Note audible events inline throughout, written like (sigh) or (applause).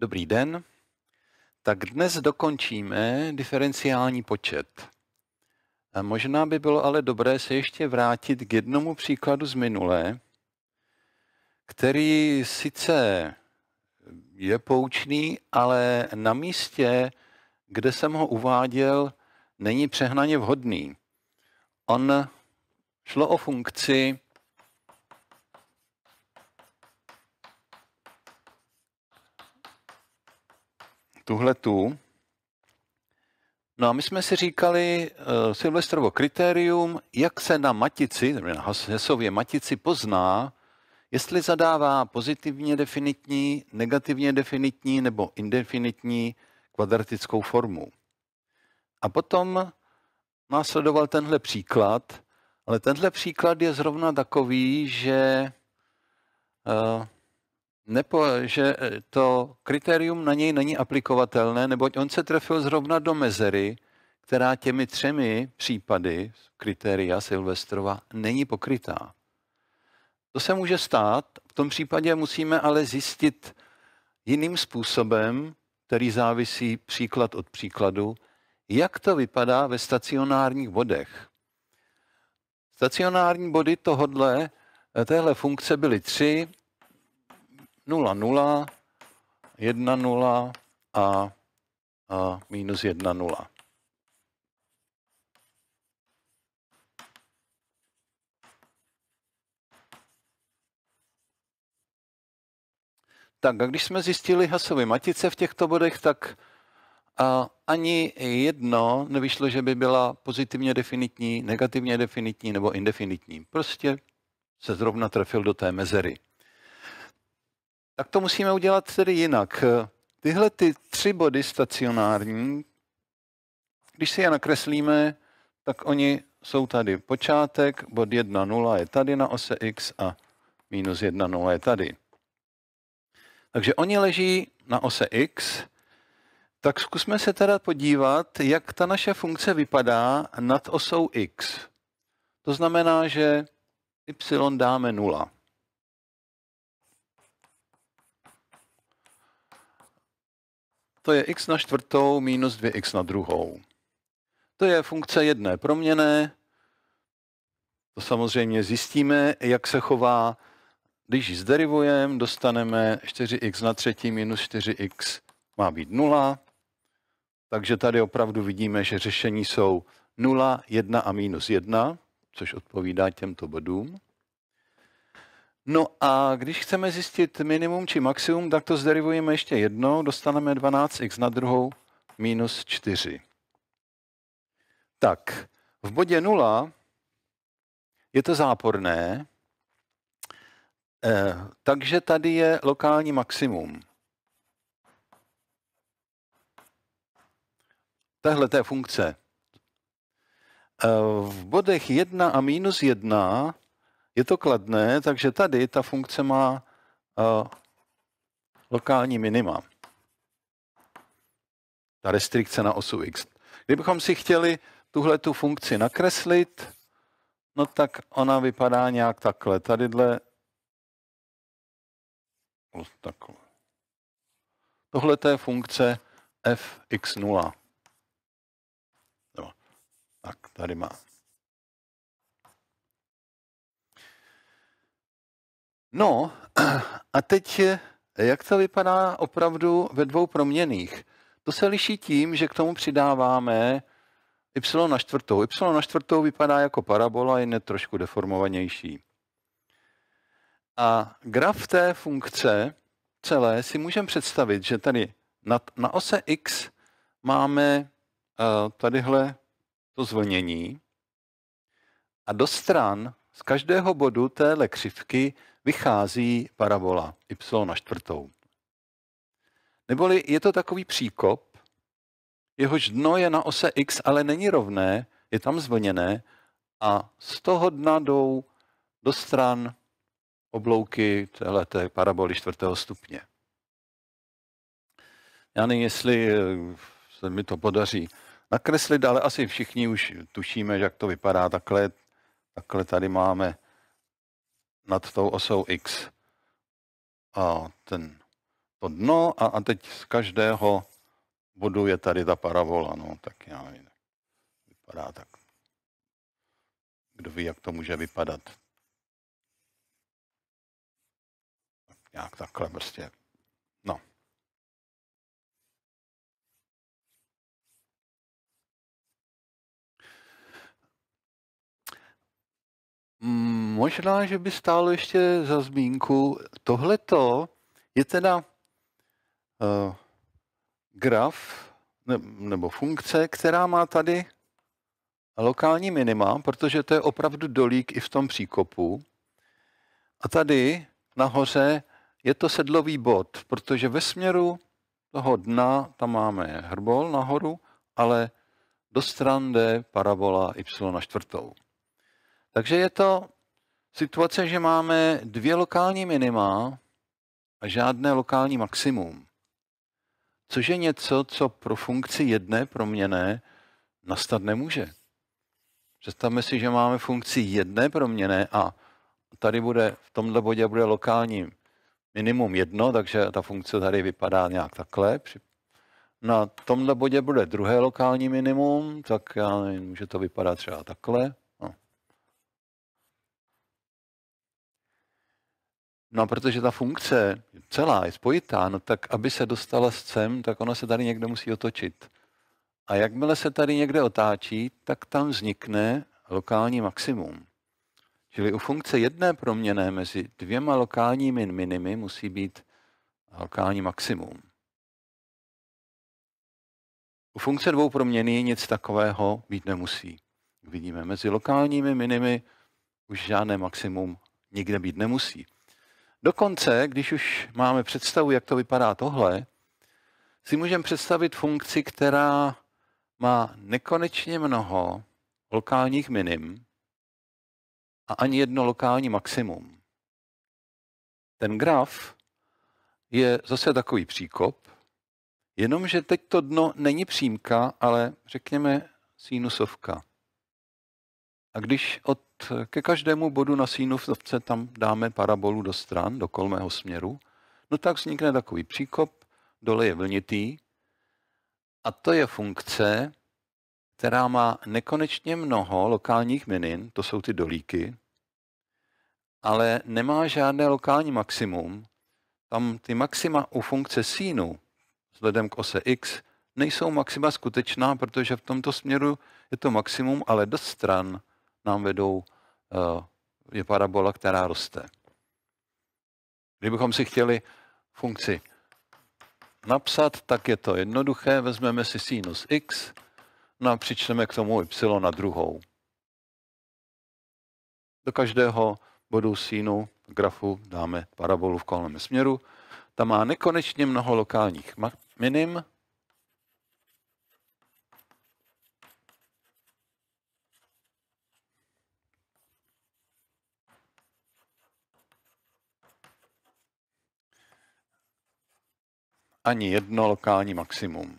Dobrý den. Tak dnes dokončíme diferenciální počet. Možná by bylo ale dobré se ještě vrátit k jednomu příkladu z minulé, který sice je poučný, ale na místě, kde jsem ho uváděl, není přehnaně vhodný. On šlo o funkci Tuhle tu. No a my jsme si říkali uh, Silvestrovo kritérium, jak se na matici, na Hesově matici pozná, jestli zadává pozitivně definitní, negativně definitní nebo indefinitní kvadratickou formu. A potom následoval tenhle příklad, ale tenhle příklad je zrovna takový, že uh, nepo, že eh, to kritérium na něj není aplikovatelné, neboť on se trefil zrovna do mezery, která těmi třemi případy kritéria Silvestrova není pokrytá. To se může stát, v tom případě musíme ale zjistit jiným způsobem, který závisí příklad od příkladu, jak to vypadá ve stacionárních bodech. Stacionární body tohodle, eh, téhle funkce byly tři, 0, 0, 1, 0 a, a minus 1, 0. Tak a když jsme zjistili hasové matice v těchto bodech, tak a ani jedno nevyšlo, že by byla pozitivně definitní, negativně definitní nebo indefinitní. Prostě se zrovna trefil do té mezery tak to musíme udělat tedy jinak. Tyhle ty tři body stacionární, když si je nakreslíme, tak oni jsou tady. Počátek, bod 1, 0 je tady na ose x a minus 1, 0 je tady. Takže oni leží na ose x, tak zkusme se teda podívat, jak ta naše funkce vypadá nad osou x. To znamená, že y dáme 0. to je x na čtvrtou minus 2x na druhou. To je funkce jedné proměné. To samozřejmě zjistíme, jak se chová. Když ji zderivujeme, dostaneme 4x na třetí minus 4x má být 0. Takže tady opravdu vidíme, že řešení jsou 0, 1 a minus 1, což odpovídá těmto bodům. No a když chceme zjistit minimum či maximum, tak to zderivujeme ještě jednou, dostaneme 12x na druhou minus 4. Tak, v bodě 0 je to záporné, eh, takže tady je lokální maximum. Tahle té funkce. Eh, v bodech 1 a minus 1 je to kladné, takže tady ta funkce má eh, lokální minima. Ta restrikce na osu x. Kdybychom si chtěli tuhle tu funkci nakreslit, no tak ona vypadá nějak takhle. Tadyhle takhle. Tohle je funkce fx0. tak tady má No (clears throat) a teď, jak to vypadá opravdu ve dvou proměných? To se liší tím, že k tomu přidáváme y na čtvrtou. y na čtvrtou vypadá jako parabola, jen ne trošku deformovanější. A graf té funkce celé si můžeme představit, že tady na, na ose x máme uh, tadyhle to zvlnění a do stran z každého bodu téhle křivky vychází parabola y na čtvrtou. Neboli je to takový příkop, jehož dno je na ose x, ale není rovné, je tam zvlněné a z toho dna jdou do stran oblouky téhleté paraboly čtvrtého stupně. Já nevím, jestli eh, se mi to podaří nakreslit, ale asi všichni už tušíme, jak to vypadá. Takhle, takhle tady máme nad tou osou X. A ten, to dno a, a teď z každého bodu je tady ta parabola. No, tak já nevím, vypadá tak. Kdo ví, jak to může vypadat. Tak nějak takhle prostě. možná, že by stálo ještě za zmínku. Tohleto je teda uh, graf ne, nebo funkce, která má tady lokální minima, protože to je opravdu dolík i v tom příkopu. A tady nahoře je to sedlový bod, protože ve směru toho dna tam máme hrbol nahoru, ale do stran jde parabola y na čtvrtou. Takže je to situace, že máme dvě lokální minima a žádné lokální maximum. Což je něco, co pro funkci jedné proměné nastat nemůže. Představme si, že máme funkci jedné proměné a tady bude, v tomto bodě bude lokální minimum jedno, takže ta funkce tady vypadá nějak takhle. Na tomto bodě bude druhé lokální minimum, tak já nevím, může to vypadat třeba takhle. No protože ta funkce celá je spojitá, no tak aby se dostala s cem, tak ona se tady někde musí otočit. A jakmile se tady někde otáčí, tak tam vznikne lokální maximum. Čili u funkce jedné proměné mezi dvěma lokálními minimy musí být lokální maximum. U funkce dvou proměny nic takového být nemusí. Vidíme, mezi lokálními minimy už žádné maximum nikde být nemusí. Dokonce, když už máme představu, jak to vypadá tohle, si můžeme představit funkci, která má nekonečně mnoho lokálních minim a ani jedno lokální maximum. Ten graf je zase takový příkop, jenomže teď to dno není přímka, ale řekněme sinusovka. A když od, ke každému bodu na sínovce tam dáme parabolu do stran, do kolmého směru, no tak vznikne takový příkop, dole je vlnitý a to je funkce, která má nekonečně mnoho lokálních minin, to jsou ty dolíky, ale nemá žádné lokální maximum. Tam ty maxima u funkce sínu, vzhledem k ose x, nejsou maxima skutečná, protože v tomto směru je to maximum, ale do stran nám vedou, eh, je parabola, která roste. Kdybychom si chtěli funkci napsat, tak je to jednoduché. Vezmeme si sinus x, no a přičteme k tomu y na druhou. Do každého bodu sínu grafu dáme parabolu v kolmém směru. Ta má nekonečně mnoho lokálních minim, ani jedno lokální maximum.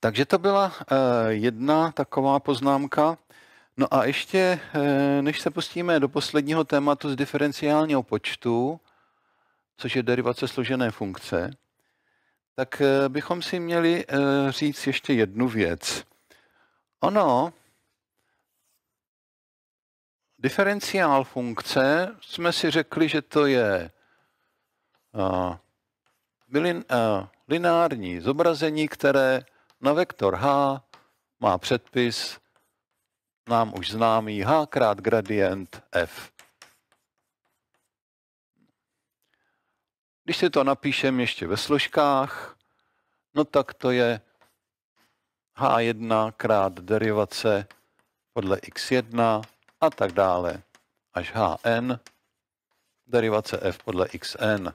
Takže to byla eh, jedna taková poznámka. No a ještě, eh, než se pustíme do posledního tématu z diferenciálního počtu, což je derivace složené funkce, tak eh, bychom si měli eh, říct ještě jednu věc. Ono, diferenciál funkce, jsme si řekli, že to je eh, lineární zobrazení, které na vektor h má předpis nám už známý h krát gradient f. Když si to napíšeme ještě ve složkách, no tak to je h1 krát derivace podle x1 a tak dále až hn derivace f podle xn.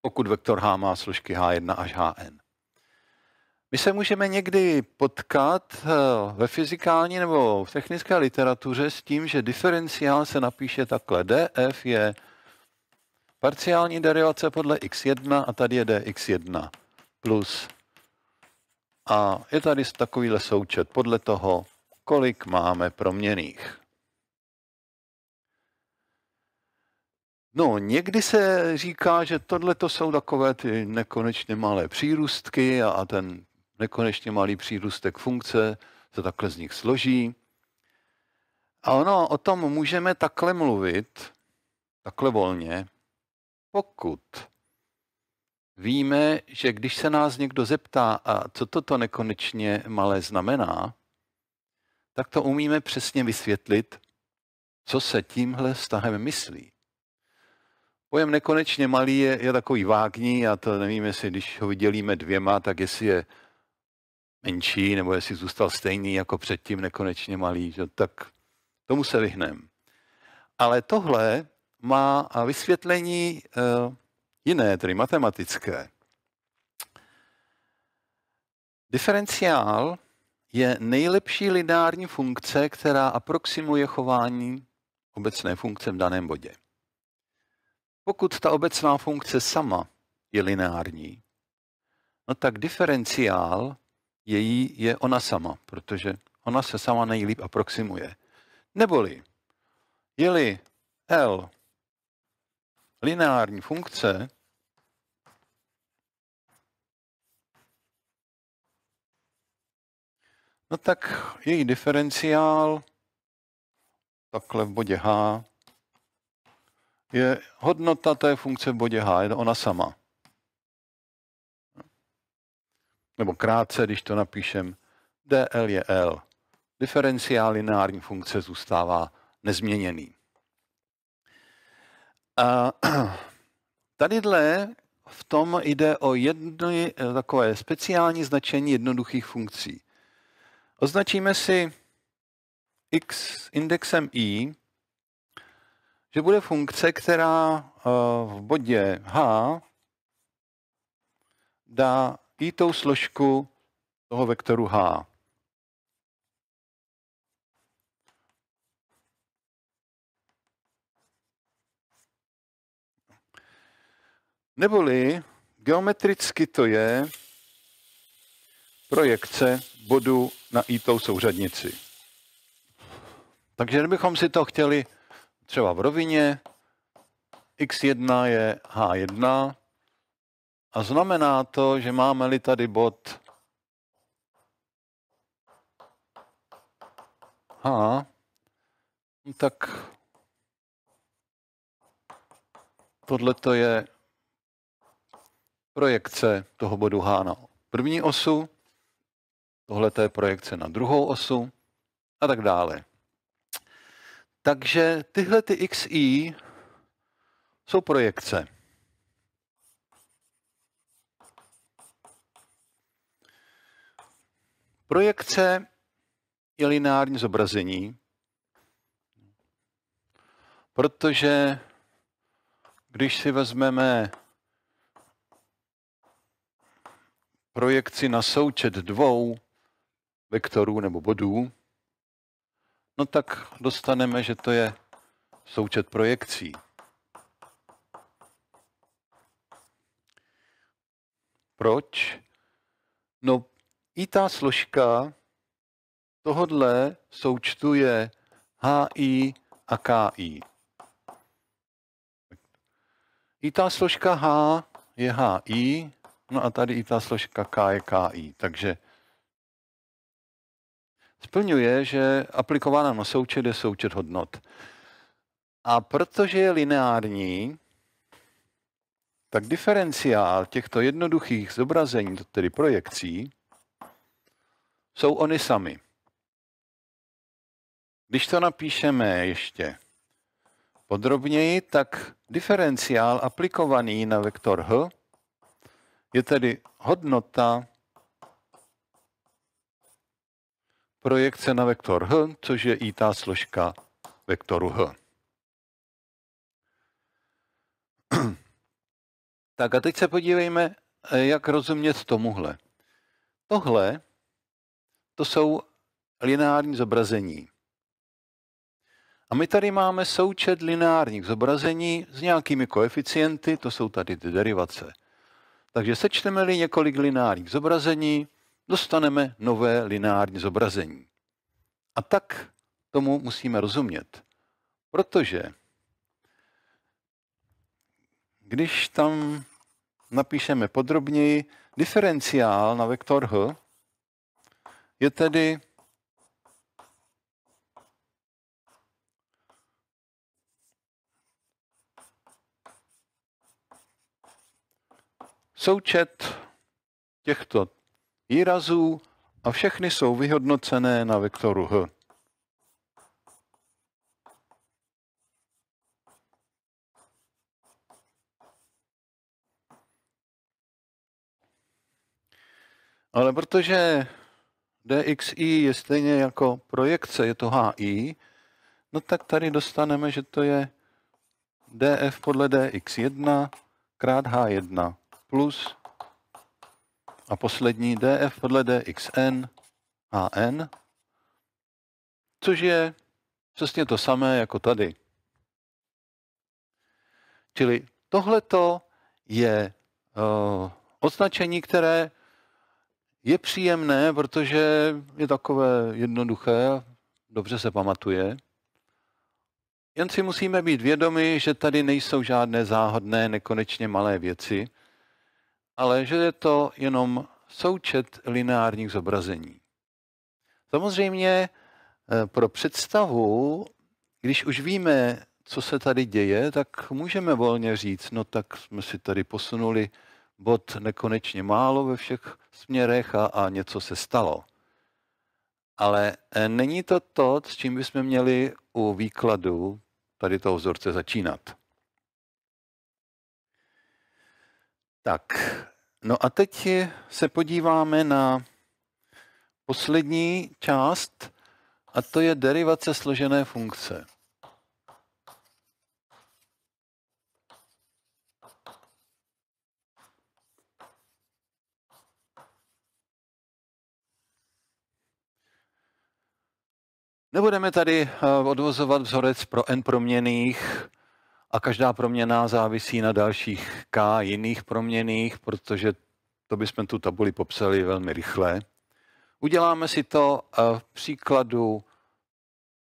Pokud vektor h má složky h1 až hn. My se můžeme někdy potkat eh, ve fyzikální nebo v technické literatuře s tím, že diferenciál se napíše takhle. df je Parciální derivace podle x1 a tady je dx1 plus. A je tady takovýhle součet podle toho, kolik máme proměných. No, někdy se říká, že tohle to jsou takové ty nekonečně malé přírůstky a, a ten nekonečně malý přírůstek funkce se takhle z nich složí. A ono, o tom můžeme takhle mluvit, takhle volně, pokud víme, že když se nás někdo zeptá, a co toto nekonečně malé znamená, tak to umíme přesně vysvětlit, co se tímhle vztahem myslí. Pojem nekonečně malý je, je takový vágní a to nevím, jestli když ho vydělíme dvěma, tak jestli je menší nebo jestli zůstal stejný jako předtím nekonečně malý, že? tak tomu se vyhneme. Ale tohle má vysvětlení eh, jiné, tedy matematické. Diferenciál je nejlepší lineární funkce, která aproximuje chování obecné funkce v daném bodě. Pokud ta obecná funkce sama je lineární, no tak diferenciál její je ona sama, protože ona se sama nejlíp aproximuje. Neboli, je-li L lineární funkce No tak její diferenciál takhle v bodě h je hodnota té funkce v bodě h, je ona sama. Nebo krátce, když to napíšem, dl je l. Diferenciál lineární funkce zůstává nezměněný. A (clears throat) tadyhle v tom jde o jedno eh, takové speciální značení jednoduchých funkcí. Označíme si x indexem i, že bude funkce, která eh, v bodě h dá i tou složku toho vektoru h. Neboli geometricky to je projekce bodu na i tou souřadnici. Takže kdybychom si to chtěli třeba v rovině, x1 je h1 a znamená to, že máme-li tady bod h, tak tohle to je projekce toho bodu H na první osu, tohle je projekce na druhou osu a tak dále. Takže tyhle ty xi jsou projekce. Projekce je lineární zobrazení, protože když si vezmeme projekci na součet dvou vektorů nebo bodů, no tak dostaneme, že to je součet projekcí. Proč? No i ta složka tohodle součtu je HI a KI. I ta složka H je HI, No a tady i ta složka K je KI, takže splňuje, že aplikována na součet je součet hodnot. A protože je lineární, tak diferenciál těchto jednoduchých zobrazení, tedy projekcí, jsou oni sami. Když to napíšeme ještě podrobněji, tak diferenciál aplikovaný na vektor h je tedy hodnota projekce na vektor h, což je i ta složka vektoru h. (clears throat) Tak a teď se podívejme, eh, jak rozumět tomuhle. Tohle, to jsou lineární zobrazení. A my tady máme součet lineárních zobrazení s nějakými koeficienty, to jsou tady ty derivace. Takže sečteme-li několik lineárních zobrazení, dostaneme nové lineární zobrazení. A tak tomu musíme rozumět. Protože když tam napíšeme podrobněji, diferenciál na vektor h je tedy Součet těchto výrazů a všechny jsou vyhodnocené na vektoru h. Ale protože dxi je stejně jako projekce, je to hi, no tak tady dostaneme, že to je df podle dx1 krát h1 plus a poslední df podle dxn hn, což je přesně to samé jako tady. Čili tohleto je uh, označení, které je příjemné, protože je takové jednoduché dobře se pamatuje. Jen si musíme být vědomi, že tady nejsou žádné záhodné, nekonečně malé věci, ale že je to jenom součet lineárních zobrazení. Samozřejmě eh, pro představu, když už víme, co se tady děje, tak můžeme volně říct, no tak jsme si tady posunuli bod nekonečně málo ve všech směrech a, a něco se stalo. Ale eh, není to to, s čím bychom měli u výkladu tady toho vzorce začínat. Tak, no a teď se podíváme na poslední část, a to je derivace složené funkce. Nebudeme tady eh, odvozovat vzorec pro n proměných, a každá proměna závisí na dalších k jiných proměných, protože to bychom tu tabuli popsali velmi rychle. Uděláme si to eh, v příkladu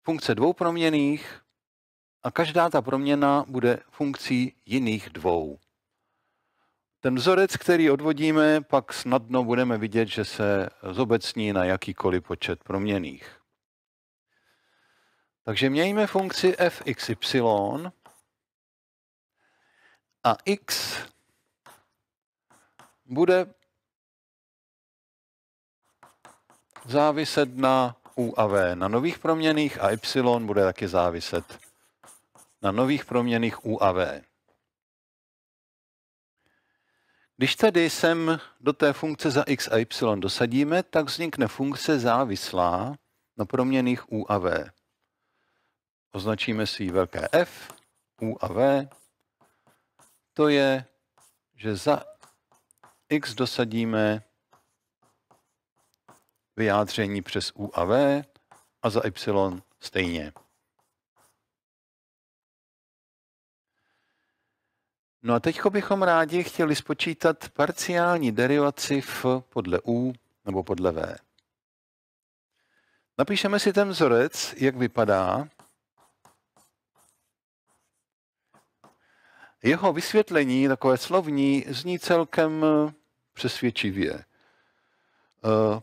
funkce dvou proměných a každá ta proměna bude funkcí jiných dvou. Ten vzorec, který odvodíme, pak snadno budeme vidět, že se zobecní na jakýkoliv počet proměných. Takže mějme funkci fxy a x bude záviset na u a v na nových proměných a y bude taky záviset na nových proměných u a v. Když tedy sem do té funkce za x a y dosadíme, tak vznikne funkce závislá na proměných u a v. Označíme si ji velké F, u a v to je, že za x dosadíme vyjádření přes u a v a za y stejně. No a teď bychom rádi chtěli spočítat parciální derivaci v podle u nebo podle v. Napíšeme si ten vzorec, jak vypadá. Jeho vysvětlení, takové slovní, zní celkem eh, přesvědčivě. Eh,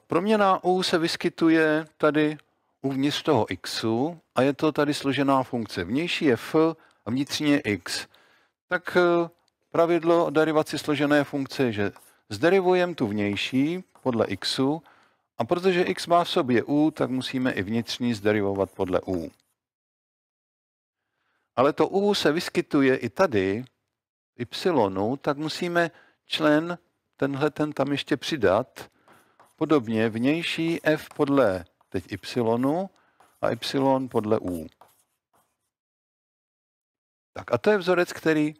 Proměna u se vyskytuje tady uvnitř toho xu a je to tady složená funkce. Vnější je f a vnitřní je x. Tak eh, pravidlo o derivaci složené funkce je, že zderivujeme tu vnější podle xu a protože x má v sobě u, tak musíme i vnitřní zderivovat podle u. Ale to u se vyskytuje i tady y, tak musíme člen tenhle ten tam ještě přidat. Podobně vnější f podle teď y a y podle u. Tak a to je vzorec, který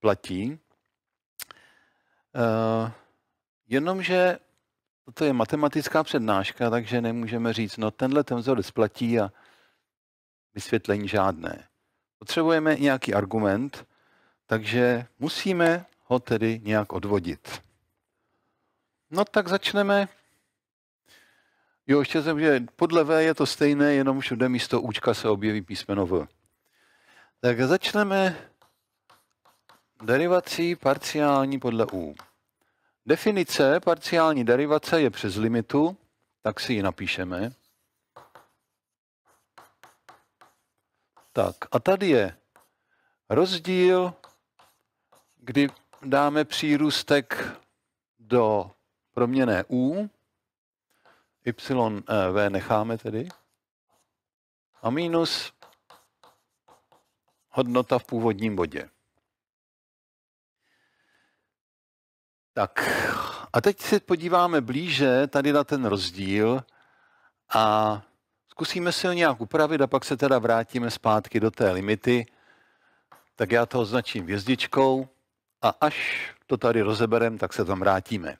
platí. Uh, jenomže toto je matematická přednáška, takže nemůžeme říct, no tenhle ten vzorec platí a vysvětlení žádné. Potřebujeme nějaký argument, takže musíme ho tedy nějak odvodit. No tak začneme. Jo, ještě jsem, že podle V je to stejné, jenom všude místo účka se objeví písmeno V. Tak začneme derivací parciální podle U. Definice parciální derivace je přes limitu, tak si ji napíšeme. Tak a tady je rozdíl kdy dáme přírůstek do proměné u, yv e, necháme tedy, a minus hodnota v původním bodě. Tak a teď se podíváme blíže tady na ten rozdíl a zkusíme si ho nějak upravit a pak se teda vrátíme zpátky do té limity. Tak já to označím hvězdičkou a až to tady rozeberem, tak se tam vrátíme.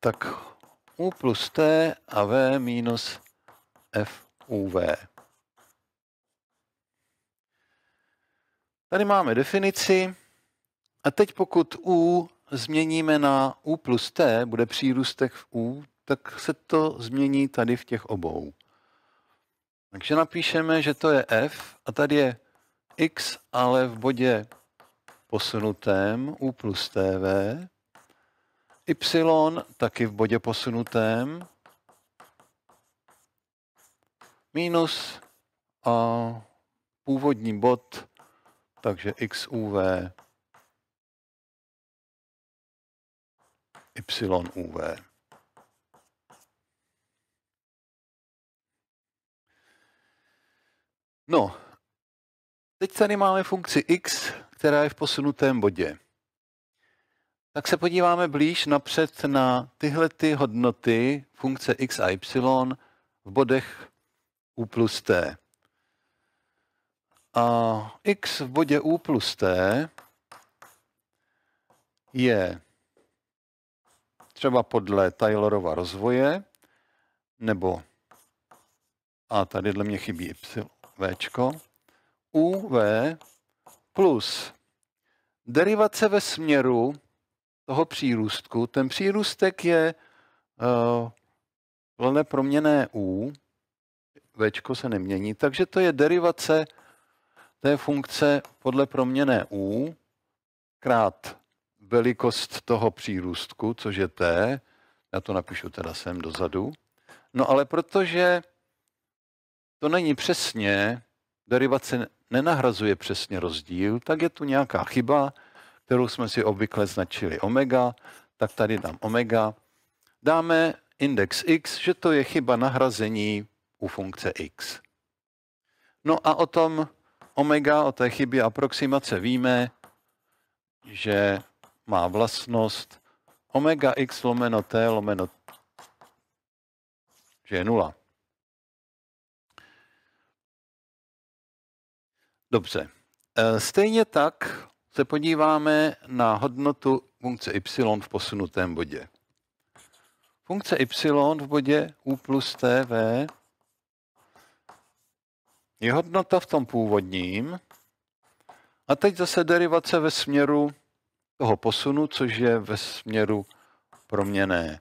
Tak U plus T a V minus F u V. Tady máme definici. A teď pokud U změníme na U plus T, bude přírůstek v U, tak se to změní tady v těch obou. Takže napíšeme, že to je F a tady je x ale v bodě posunutém u plus tv, y taky v bodě posunutém minus a původní bod, takže xuv uv. No, Teď tady máme funkci x, která je v posunutém bodě. Tak se podíváme blíž napřed na tyhle ty hodnoty funkce x a y v bodech u plus t. A x v bodě u plus t je třeba podle Taylorova rozvoje, nebo a tady dle mě chybí y, včko, UV plus derivace ve směru toho přírůstku. Ten přírůstek je uh, eh, plné proměné U, V se nemění, takže to je derivace té funkce podle proměné U krát velikost toho přírůstku, což je T, já to napíšu teda sem dozadu, no ale protože to není přesně derivace nenahrazuje přesně rozdíl, tak je tu nějaká chyba, kterou jsme si obvykle značili omega, tak tady dám omega. Dáme index x, že to je chyba nahrazení u funkce x. No a o tom omega, o té chybě aproximace víme, že má vlastnost omega x lomeno t lomeno, že je nula. Dobře. Eh, stejně tak se podíváme na hodnotu funkce y v posunutém bodě. Funkce y v bodě u plus tv je hodnota v tom původním. A teď zase derivace ve směru toho posunu, což je ve směru proměné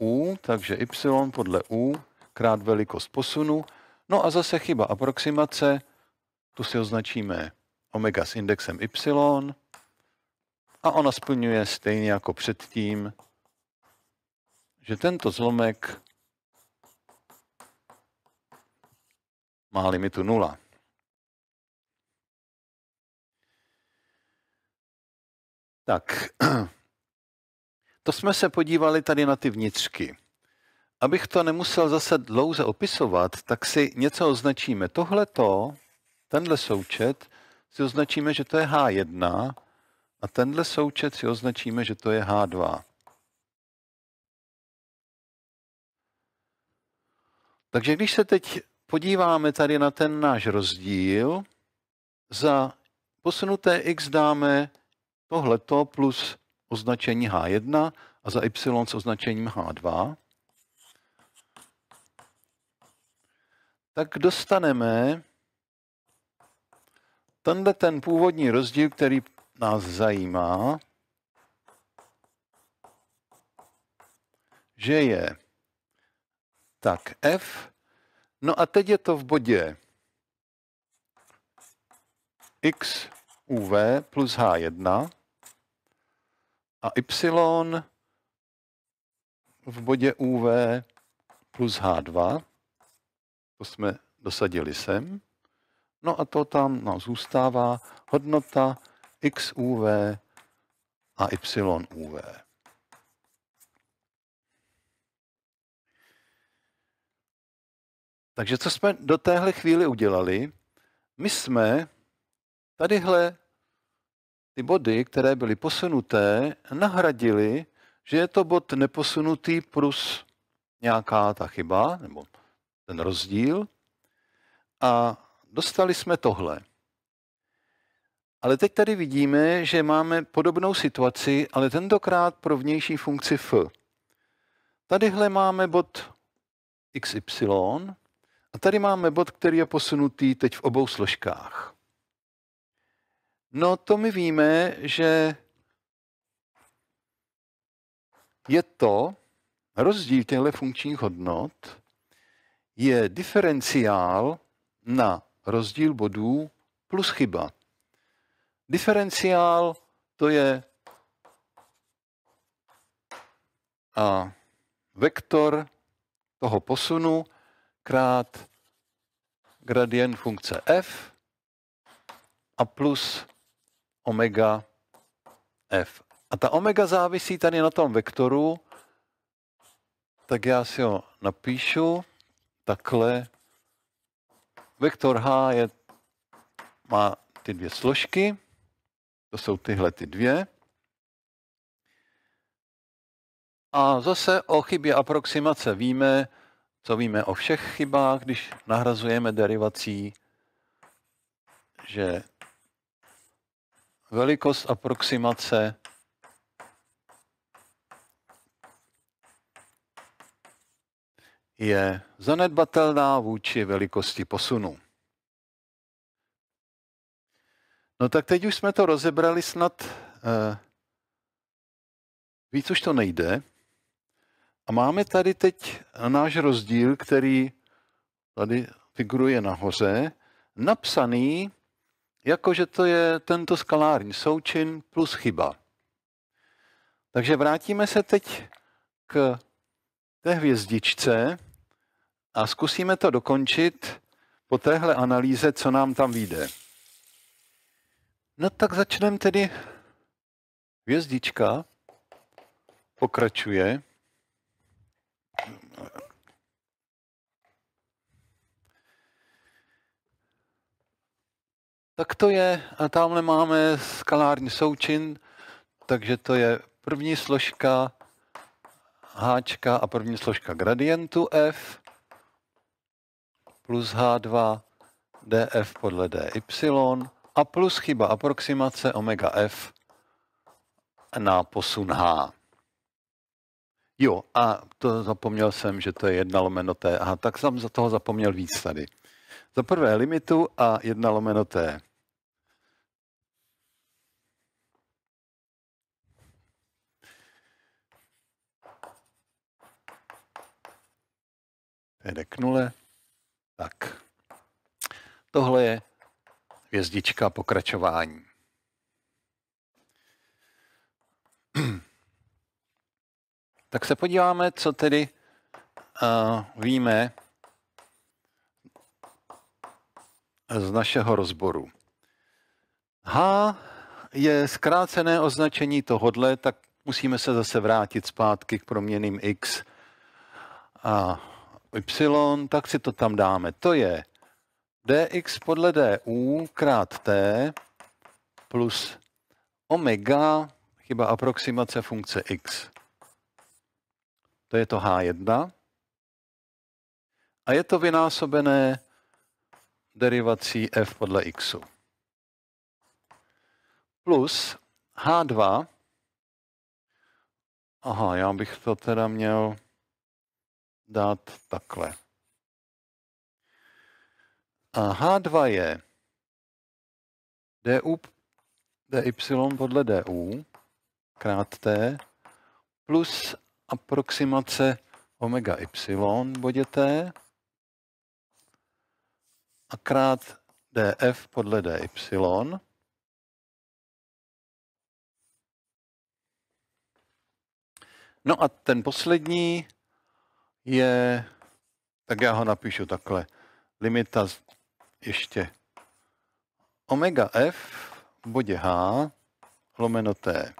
u, takže y podle u krát velikost posunu. No a zase chyba aproximace, tu si označíme omega s indexem y a ona splňuje stejně jako předtím, že tento zlomek má limitu 0. Tak, (clears throat) to jsme se podívali tady na ty vnitřky. Abych to nemusel zase dlouze opisovat, tak si něco označíme. Tohle to tenhle součet si označíme, že to je H1 a tenhle součet si označíme, že to je H2. Takže když se teď podíváme tady na ten náš rozdíl, za posunuté x dáme tohleto plus označení H1 a za y s označením H2, tak dostaneme Tenhle ten původní rozdíl, který nás zajímá, že je tak F, no a teď je to v bodě x u v plus h1 a y v bodě uv plus h2, to jsme dosadili sem, No a to tam no, zůstává hodnota xuv a yuv. Takže co jsme do téhle chvíli udělali? My jsme tadyhle ty body, které byly posunuté, nahradili, že je to bod neposunutý plus nějaká ta chyba, nebo ten rozdíl. A dostali jsme tohle. Ale teď tady vidíme, že máme podobnou situaci, ale tentokrát pro vnější funkci f. Tadyhle máme bod xy a tady máme bod, který je posunutý teď v obou složkách. No to my víme, že je to rozdíl těchto funkčních hodnot, je diferenciál na rozdíl bodů plus chyba. Diferenciál to je a vektor toho posunu krát gradient funkce f a plus omega f. A ta omega závisí tady na tom vektoru, tak já si ho napíšu takhle Vektor H je, má ty dvě složky, to jsou tyhle ty dvě. A zase o chybě aproximace víme, co víme o všech chybách, když nahrazujeme derivací, že velikost aproximace je zanedbatelná vůči velikosti posunu. No tak teď už jsme to rozebrali snad eh, víc už to nejde. A máme tady teď náš rozdíl, který tady figuruje nahoře, napsaný jako, že to je tento skalární součin plus chyba. Takže vrátíme se teď k té hvězdičce, a zkusíme to dokončit po téhle analýze, co nám tam vyjde. No tak začneme tedy. Hvězdička pokračuje. Tak to je, a tamhle máme skalární součin, takže to je první složka háčka a první složka gradientu f plus H2 df podle dy a plus chyba aproximace omega f na posun h. Jo, a to zapomněl jsem, že to je jedna lomeno t. Aha, tak jsem za toho zapomněl víc tady. Za prvé limitu a jedna lomeno t. Jde k nule. Tak, tohle je hvězdička pokračování. (clears throat) Tak se podíváme, co tedy uh, víme z našeho rozboru. H je zkrácené označení tohodle, tak musíme se zase vrátit zpátky k proměným x a y, tak si to tam dáme. To je dx podle du krát t plus omega, chyba aproximace funkce x. To je to h1. A je to vynásobené derivací f podle xu. Plus h2. Aha, já bych to teda měl dát takhle. A H2 je du, dy podle du krát t plus aproximace omega y v bodě t a krát df podle dy No a ten poslední je, tak já ho napíšu takhle, limita ještě omega f v bodě h lomeno t.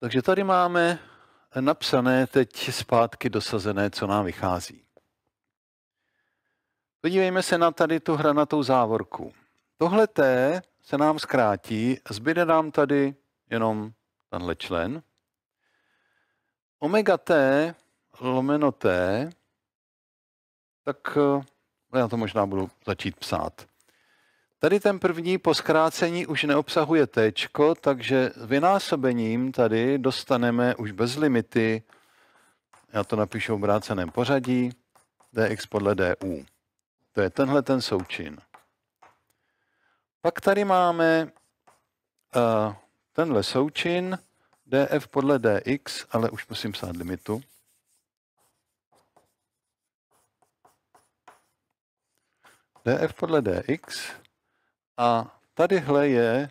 Takže tady máme napsané teď zpátky dosazené, co nám vychází. Podívejme se na tady tu hranatou závorku. Tohle T se nám zkrátí, zbyde nám tady jenom tenhle člen omega t lomeno t, tak eh, já to možná budu začít psát. Tady ten první po zkrácení už neobsahuje t, takže vynásobením tady dostaneme už bez limity, já to napíšu v obráceném pořadí, dx podle du. To je tenhle ten součin. Pak tady máme uh, tenhle součin, df podle dx, ale už musím psát limitu. df podle dx a tadyhle je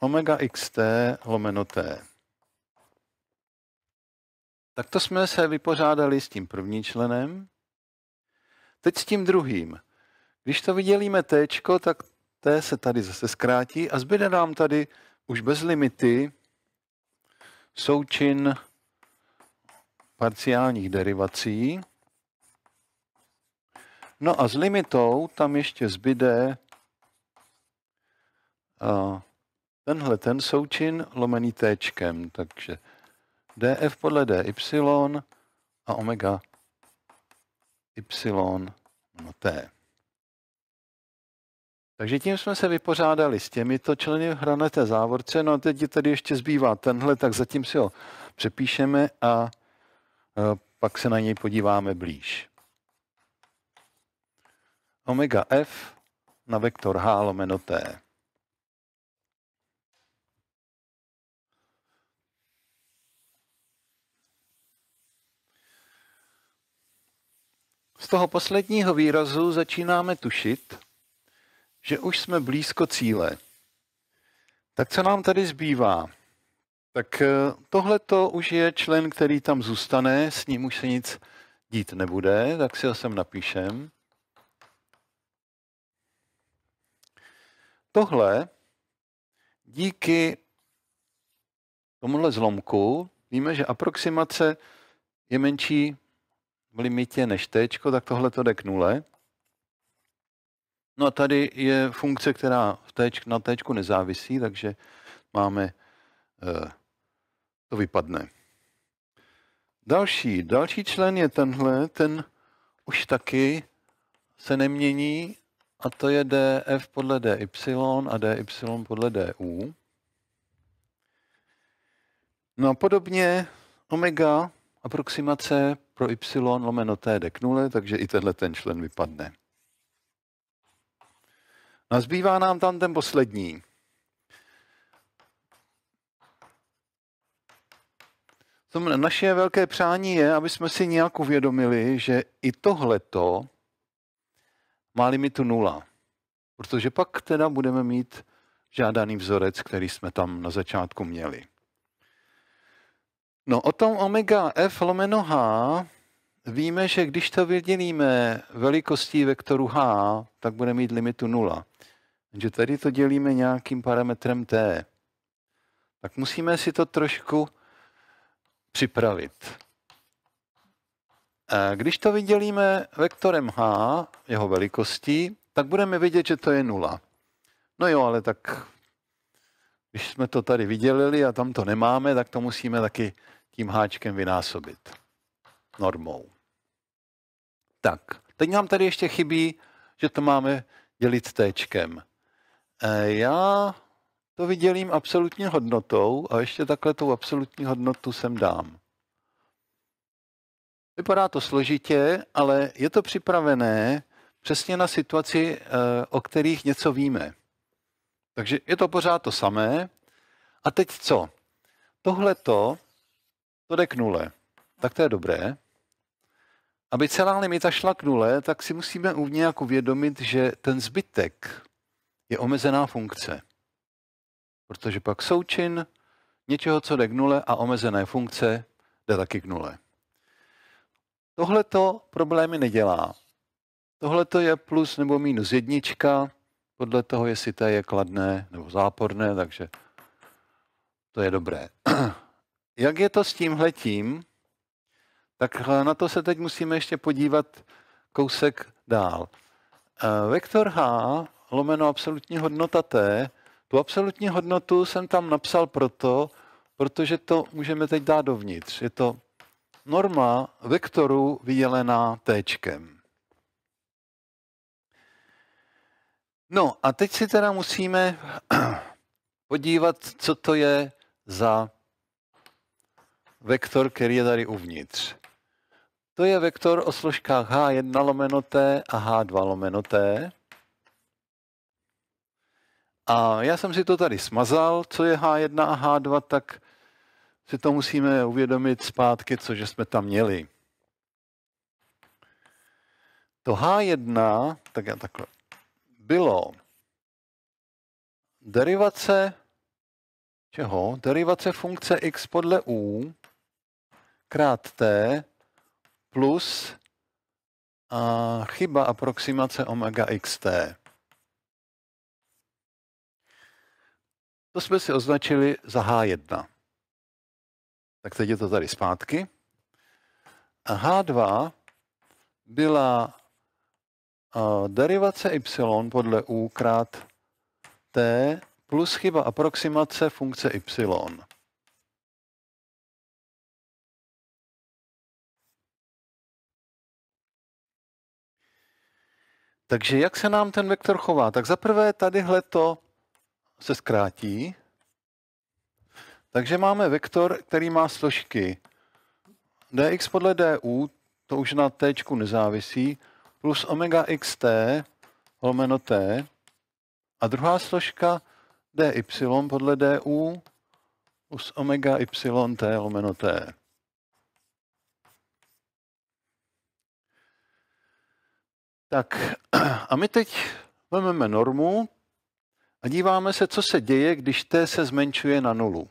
omega xt lomeno t. Takto jsme se vypořádali s tím prvním členem. Teď s tím druhým. Když to vydělíme t, tak t se tady zase zkrátí a zbyde nám tady už bez limity součin parciálních derivací. No a s limitou tam ještě zbyde tenhle ten součin lomený téčkem, takže df podle dy a omega y na no t. Takže tím jsme se vypořádali s těmito členy v hranaté závorce. No a teď tady ještě zbývá tenhle, tak zatím si ho přepíšeme a e, pak se na něj podíváme blíž. Omega F na vektor H lomeno T. Z toho posledního výrazu začínáme tušit, že už jsme blízko cíle. Tak co nám tady zbývá? Tak eh, tohle to už je člen, který tam zůstane, s ním už se nic dít nebude, tak si ho sem napíšem. Tohle díky tomuhle zlomku víme, že aproximace je menší v limitě než t, tak tohle to jde k nule. No a tady je funkce, která v téč, na téčku nezávisí, takže máme, eh, to vypadne. Další, další člen je tenhle, ten už taky se nemění a to je df podle dy a dy podle du. No a podobně omega aproximace pro y lomeno t dek k nule, takže i tenhle ten člen vypadne. No a zbývá nám tam ten poslední. Naše velké přání je, aby jsme si nějak uvědomili, že i tohleto má limitu nula. Protože pak teda budeme mít žádaný vzorec, který jsme tam na začátku měli. No o tom omega f lomeno h víme, že když to vydělíme velikostí vektoru h, tak bude mít limitu 0. Takže tady to dělíme nějakým parametrem t. Tak musíme si to trošku připravit. Když to vydělíme vektorem h, jeho velikostí, tak budeme vidět, že to je 0. No jo, ale tak když jsme to tady vydělili a tam to nemáme, tak to musíme taky tím háčkem vynásobit normou. Tak, teď nám tady ještě chybí, že to máme dělit téčkem. E, já to vydělím absolutní hodnotou a ještě takhle tu absolutní hodnotu sem dám. Vypadá to složitě, ale je to připravené přesně na situaci, e, o kterých něco víme. Takže je to pořád to samé. A teď co? Tohle to, to jde k nule. Tak to je dobré aby celá limita šla k nule, tak si musíme nějak uvědomit, že ten zbytek je omezená funkce. Protože pak součin něčeho, co jde k nule a omezené funkce jde taky k nule. Tohle to problémy nedělá. Tohle to je plus nebo minus jednička, podle toho, jestli to je kladné nebo záporné, takže to je dobré. (clears throat) Jak je to s tímhletím? Tak na to se teď musíme ještě podívat kousek dál. Eh, vektor H lomeno absolutní hodnota T, tu absolutní hodnotu jsem tam napsal proto, protože to můžeme teď dát dovnitř. Je to norma vektoru vydělená T. No a teď si teda musíme (clears throat) podívat, co to je za vektor, který je tady uvnitř. To je vektor o složkách H1 lomeno T a H2 lomeno T. A já jsem si to tady smazal, co je H1 a H2, tak si to musíme uvědomit zpátky, co že jsme tam měli. To H1, tak já takhle, bylo derivace čeho? Derivace funkce x podle u krát t plus a chyba aproximace omega xt. To jsme si označili za H1. Tak teď je to tady zpátky. A H2 byla derivace y podle u krát t plus chyba aproximace funkce y. Takže jak se nám ten vektor chová? Tak zaprvé tadyhle to se zkrátí. Takže máme vektor, který má složky dx podle du, to už na t nezávisí, plus omega xt lomeno t. A druhá složka dy podle du plus omega yt lomeno t. Tak (clears throat) a my teď vezmeme normu a díváme se, co se děje, když t se zmenšuje na nulu.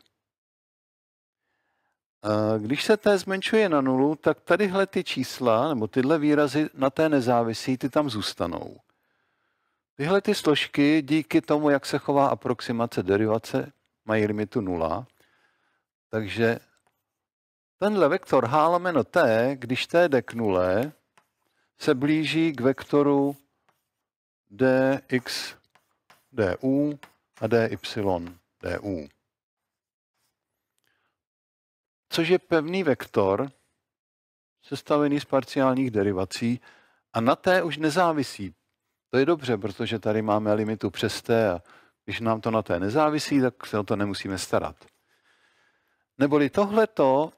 Když se t zmenšuje na nulu, tak tadyhle ty čísla, nebo tyhle výrazy na té nezávisí, ty tam zůstanou. Tyhle ty složky díky tomu, jak se chová aproximace derivace, mají limitu nula. Takže tenhle vektor h lomeno t, když t jde k nule, se blíží k vektoru dx du a dy du. Což je pevný vektor sestavený z parciálních derivací a na té už nezávisí. To je dobře, protože tady máme limitu přes t a když nám to na té nezávisí, tak se o to nemusíme starat. Neboli tohleto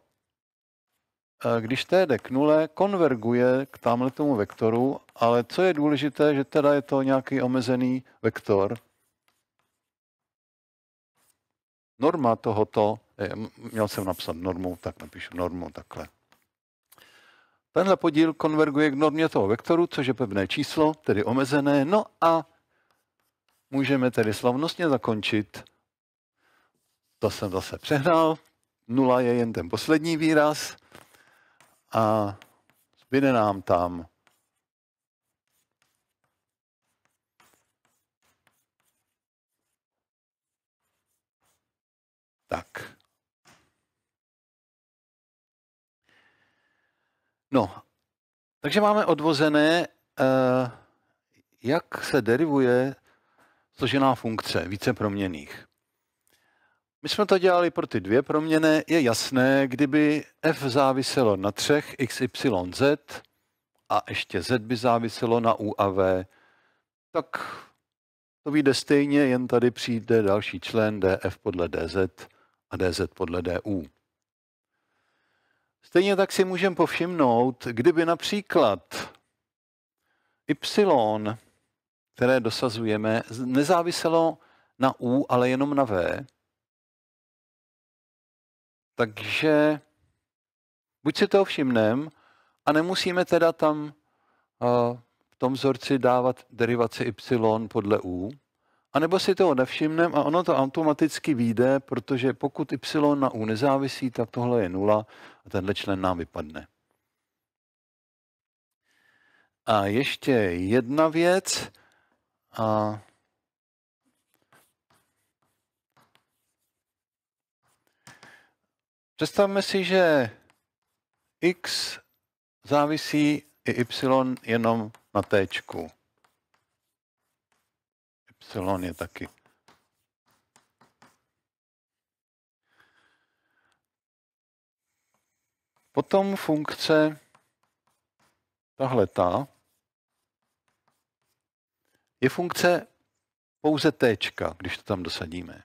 Eh, když t k nule, konverguje k tamhle tomu vektoru, ale co je důležité, že teda je to nějaký omezený vektor. Norma tohoto, je, eh, měl jsem napsat normu, tak napíšu normu takhle. Tenhle podíl konverguje k normě toho vektoru, což je pevné číslo, tedy omezené. No a můžeme tedy slavnostně zakončit. To jsem zase přehnal. Nula je jen ten poslední výraz a zbyde nám tam tak. No, takže máme odvozené, eh, jak se derivuje složená funkce více proměných. My jsme to dělali pro ty dvě proměny. Je jasné, kdyby f záviselo na třech, x, y, z a ještě z by záviselo na u a v, tak to vyjde stejně, jen tady přijde další člen df podle dz a dz podle du. Stejně tak si můžeme povšimnout, kdyby například y, které dosazujeme, nezáviselo na u, ale jenom na v, takže buď si toho všimneme a nemusíme teda tam uh, v tom vzorci dávat derivaci y podle u, anebo si toho nevšimneme a ono to automaticky vyjde, protože pokud y na u nezávisí, tak tohle je nula a tenhle člen nám vypadne. A ještě jedna věc. A Představme si, že x závisí i y jenom na t. y je taky. Potom funkce tahle ta je funkce pouze t, když to tam dosadíme.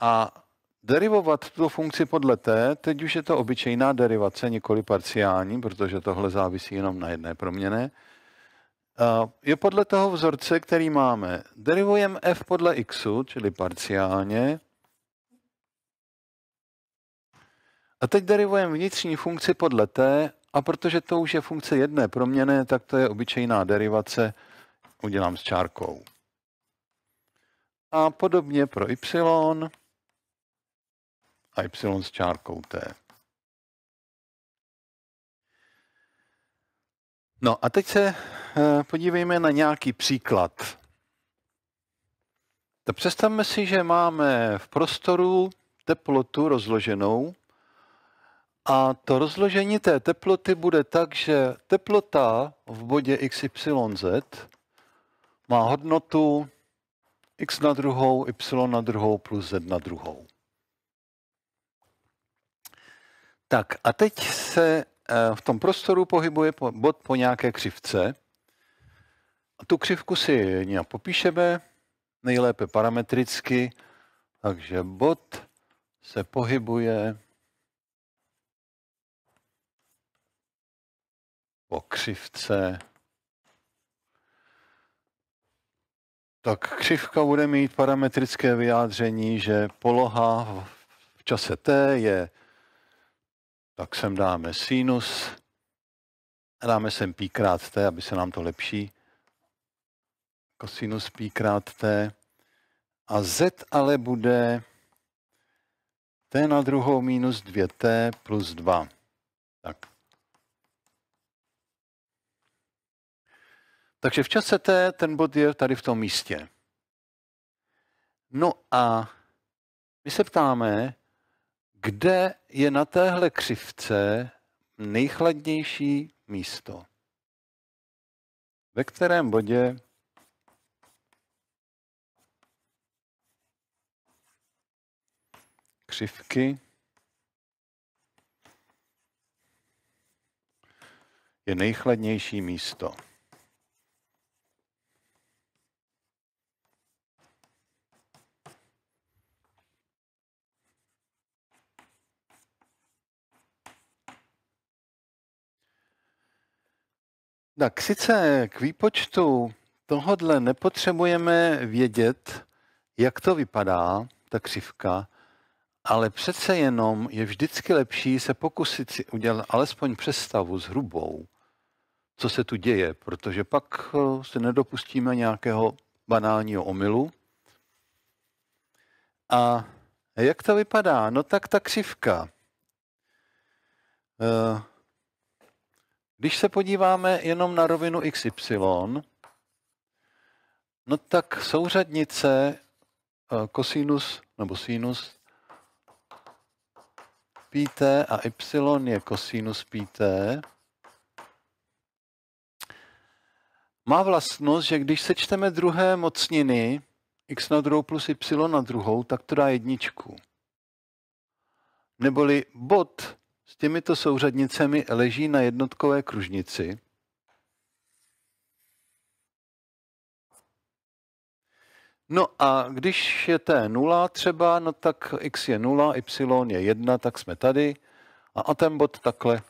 A Derivovat tu funkci podle t, teď už je to obyčejná derivace, nikoli parciální, protože tohle závisí jenom na jedné proměně, je podle toho vzorce, který máme. Derivujeme f podle xu, čili parciálně. A teď derivujeme vnitřní funkci podle t, a protože to už je funkce jedné proměny, tak to je obyčejná derivace, udělám s čárkou. A podobně pro y a Y s čárkou T. No a teď se eh, podívejme na nějaký příklad. To představme si, že máme v prostoru teplotu rozloženou a to rozložení té teploty bude tak, že teplota v bodě xyz má hodnotu x na druhou, y na druhou plus z na druhou. Tak a teď se eh, v tom prostoru pohybuje bod po nějaké křivce. A tu křivku si nějak popíšeme, nejlépe parametricky. Takže bod se pohybuje po křivce. Tak křivka bude mít parametrické vyjádření, že poloha v čase t je tak sem dáme sinus, dáme sem pi krát t, aby se nám to lepší, kosinus jako pi krát t, a z ale bude t na druhou minus 2t plus 2. Tak. Takže v čase t ten bod je tady v tom místě. No a my se ptáme, kde je na téhle křivce nejchladnější místo? Ve kterém bodě křivky je nejchladnější místo? Tak sice k výpočtu tohodle nepotřebujeme vědět, jak to vypadá, ta křivka, ale přece jenom je vždycky lepší se pokusit si udělat alespoň přestavu s hrubou, co se tu děje, protože pak eh, se nedopustíme nějakého banálního omylu. A jak to vypadá? No tak ta křivka. Eh, když se podíváme jenom na rovinu XY, no tak souřadnice eh, kosinus nebo sinus pt a y je kosinus pt, má vlastnost, že když sečteme druhé mocniny, x na druhou plus y na druhou, tak to dá jedničku. Neboli bod s těmito souřadnicemi leží na jednotkové kružnici. No a když je t nula třeba, no tak x je 0, y je 1, tak jsme tady. A, a ten bod takhle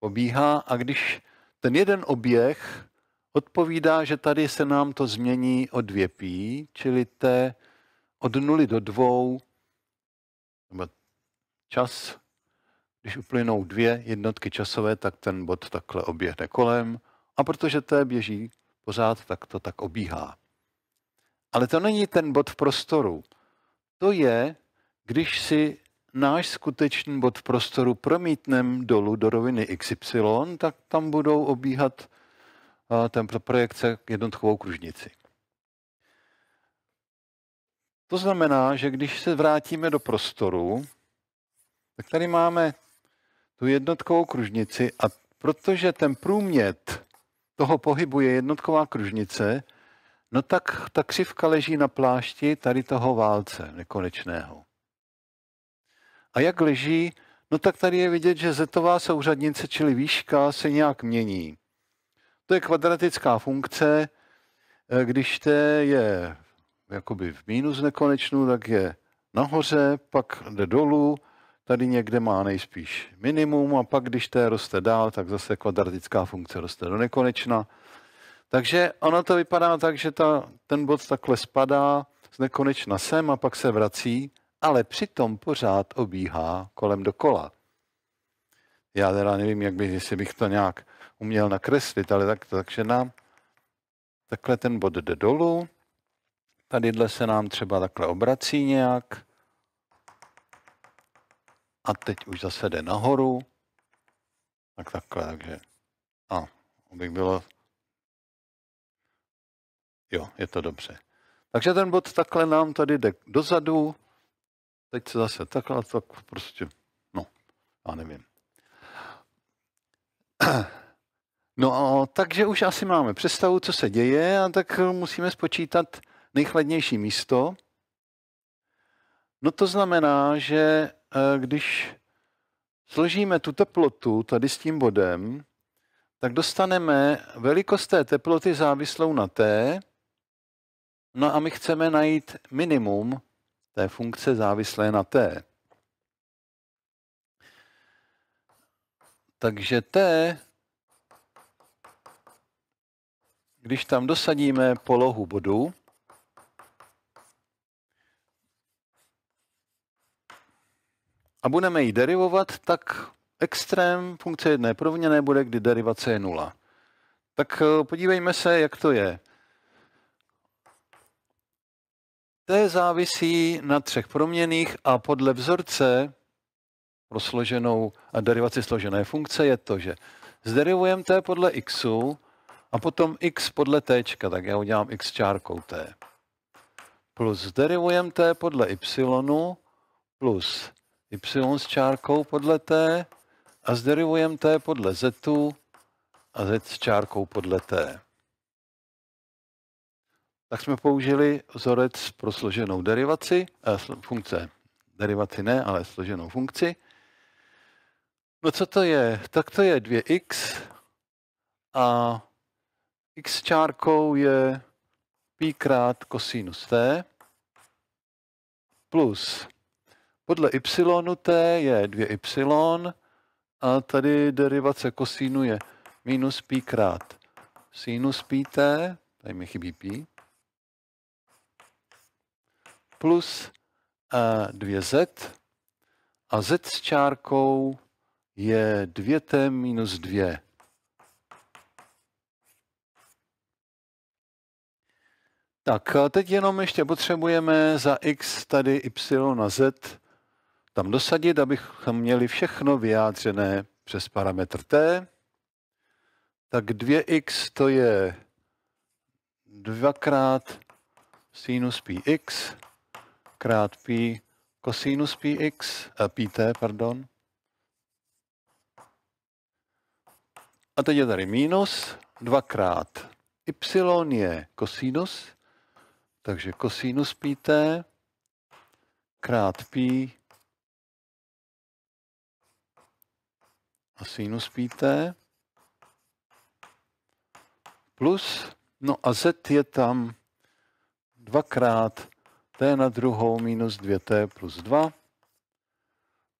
obíhá. A když ten jeden oběh odpovídá, že tady se nám to změní o 2 pí, čili t od 0 do 2, nebo čas když uplynou dvě jednotky časové, tak ten bod takhle oběhne kolem a protože to běží pořád, tak to tak obíhá. Ale to není ten bod v prostoru. To je, když si náš skutečný bod v prostoru promítnem dolů do roviny XY, tak tam budou obíhat ten projekce jednotkovou kružnici. To znamená, že když se vrátíme do prostoru, tak tady máme tu jednotkovou kružnici a protože ten průmět toho pohybu je jednotková kružnice, no tak ta křivka leží na plášti tady toho válce nekonečného. A jak leží, no tak tady je vidět, že zetová souřadnice, čili výška, se nějak mění. To je kvadratická funkce, e, když T je jakoby v mínus nekonečnu, tak je nahoře, pak jde dolů, tady někde má nejspíš minimum a pak, když té roste dál, tak zase kvadratická funkce roste do nekonečna. Takže ono to vypadá tak, že ta, ten bod takhle spadá z nekonečna sem a pak se vrací, ale přitom pořád obíhá kolem dokola. Já teda nevím, jak by, jestli bych to nějak uměl nakreslit, ale tak, takže nám takhle ten bod jde dolů, tadyhle se nám třeba takhle obrací nějak, a teď už zase jde nahoru. Tak takhle, takže. A, abych bylo... Jo, je to dobře. Takže ten bod takhle nám tady jde dozadu, teď se zase takhle, tak prostě, no, já nevím. (clears throat) No, takže už asi máme představu, co se děje, a tak musíme spočítat nejchladnější místo. No to znamená, že Eh, když složíme tu teplotu tady s tím bodem, tak dostaneme velikost té teploty závislou na t, no a my chceme najít minimum té funkce závislé na t. Takže t, když tam dosadíme polohu bodu, a budeme ji derivovat, tak extrém funkce jedné proměné bude, kdy derivace je nula. Tak eh, podívejme se, jak to je. T závisí na třech proměných a podle vzorce pro složenou a derivaci složené funkce je to, že zderivujeme t podle x a potom x podle t, tak já udělám x čárkou t. Plus zderivujeme t podle y plus y s čárkou podle t a zderivujeme t podle z a z s čárkou podle t. Tak jsme použili vzorec pro složenou derivaci, eh, funkce, derivaci ne, ale složenou funkci. No co to je? Tak to je 2x a x čárkou je pi krát kosinus t plus podle y t je 2y a tady derivace kosínu je minus pi krát sinus pi t, tady mi chybí pi, plus 2z eh, a z s čárkou je 2t minus 2. Tak, teď jenom ještě potřebujeme za x tady y na z tam dosadit, abychom měli všechno vyjádřené přes parametr t, tak 2x to je dvakrát sinus px krát pi kosinus px, a eh, pt, pardon. A teď je tady minus, dvakrát y je kosinus, takže kosinus pt krát pi a sinus píté plus, no a z je tam dvakrát t na druhou minus 2t plus 2.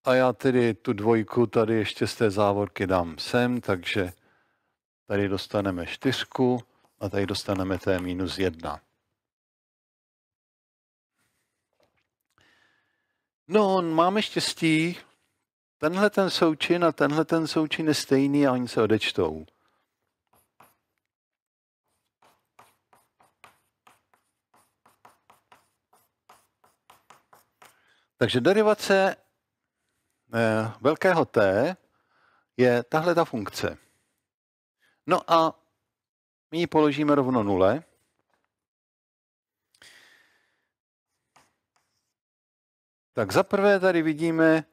A já tedy tu dvojku tady ještě z té závorky dám sem, takže tady dostaneme čtyřku a tady dostaneme t minus 1. No, máme štěstí, tenhle ten součin a tenhle ten součin je stejný a oni se odečtou. Takže derivace eh, velkého T je tahle ta funkce. No a my ji položíme rovno nule. Tak zaprvé tady vidíme,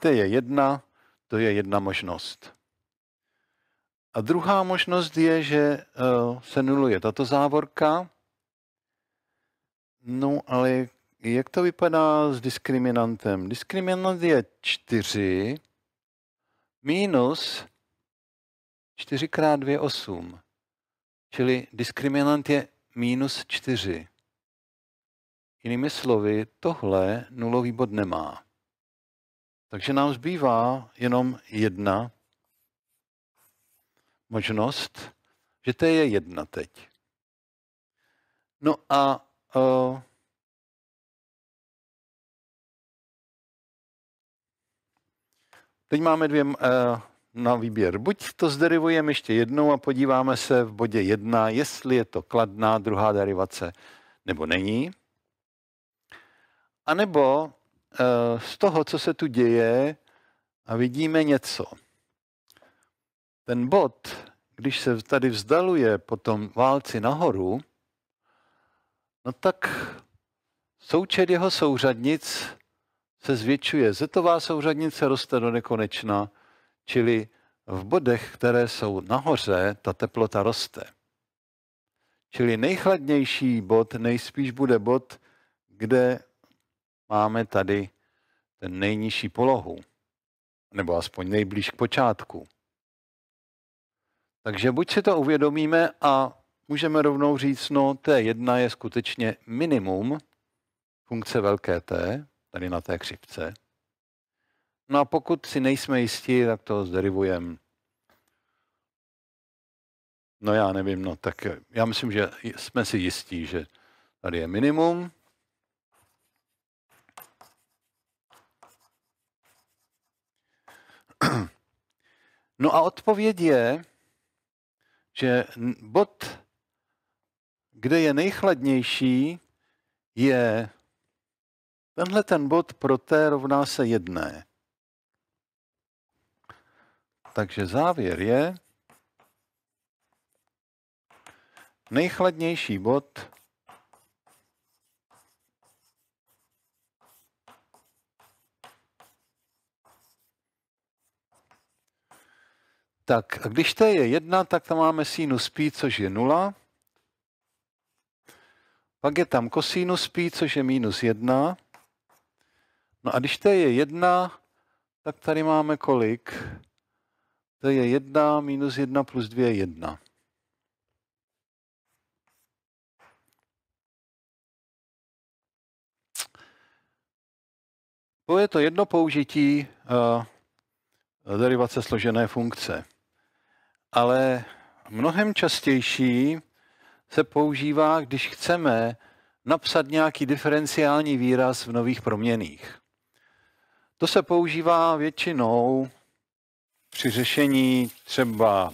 to je jedna, to je jedna možnost. A druhá možnost je, že eh, se nuluje tato závorka. No ale jak to vypadá s diskriminantem? Diskriminant je 4 minus 4 x 2 8. Čili diskriminant je minus 4. Jinými slovy, tohle nulový bod nemá. Takže nám zbývá jenom jedna možnost, že to je jedna teď. No a uh, teď máme dvě uh, na výběr. Buď to zderivujeme ještě jednou a podíváme se v bodě jedna, jestli je to kladná druhá derivace nebo není. A nebo Eh, z toho, co se tu děje, a vidíme něco. Ten bod, když se tady vzdaluje po tom válci nahoru, no tak součet jeho souřadnic se zvětšuje. Zetová souřadnice roste do nekonečna, čili v bodech, které jsou nahoře, ta teplota roste. Čili nejchladnější bod nejspíš bude bod, kde máme tady ten nejnižší polohu, nebo aspoň nejblíž k počátku. Takže buď si to uvědomíme a můžeme rovnou říct, no T1 je skutečně minimum funkce velké T, tady na té křivce. No a pokud si nejsme jistí, tak to zderivujeme. No já nevím, no tak já myslím, že jsme si jistí, že tady je minimum, No a odpověď je, že bod, kde je nejchladnější, je tenhle ten bod pro T rovná se jedné. Takže závěr je, nejchladnější bod Tak a když t je 1, tak tam máme sinus π, což je 0. Pak je tam kosinus π, což je minus 1. No a když t je 1, tak tady máme kolik? To je 1 minus 1 plus 2 je 1. To je to jedno použití uh, derivace složené funkce ale mnohem častější se používá, když chceme napsat nějaký diferenciální výraz v nových proměných. To se používá většinou při řešení třeba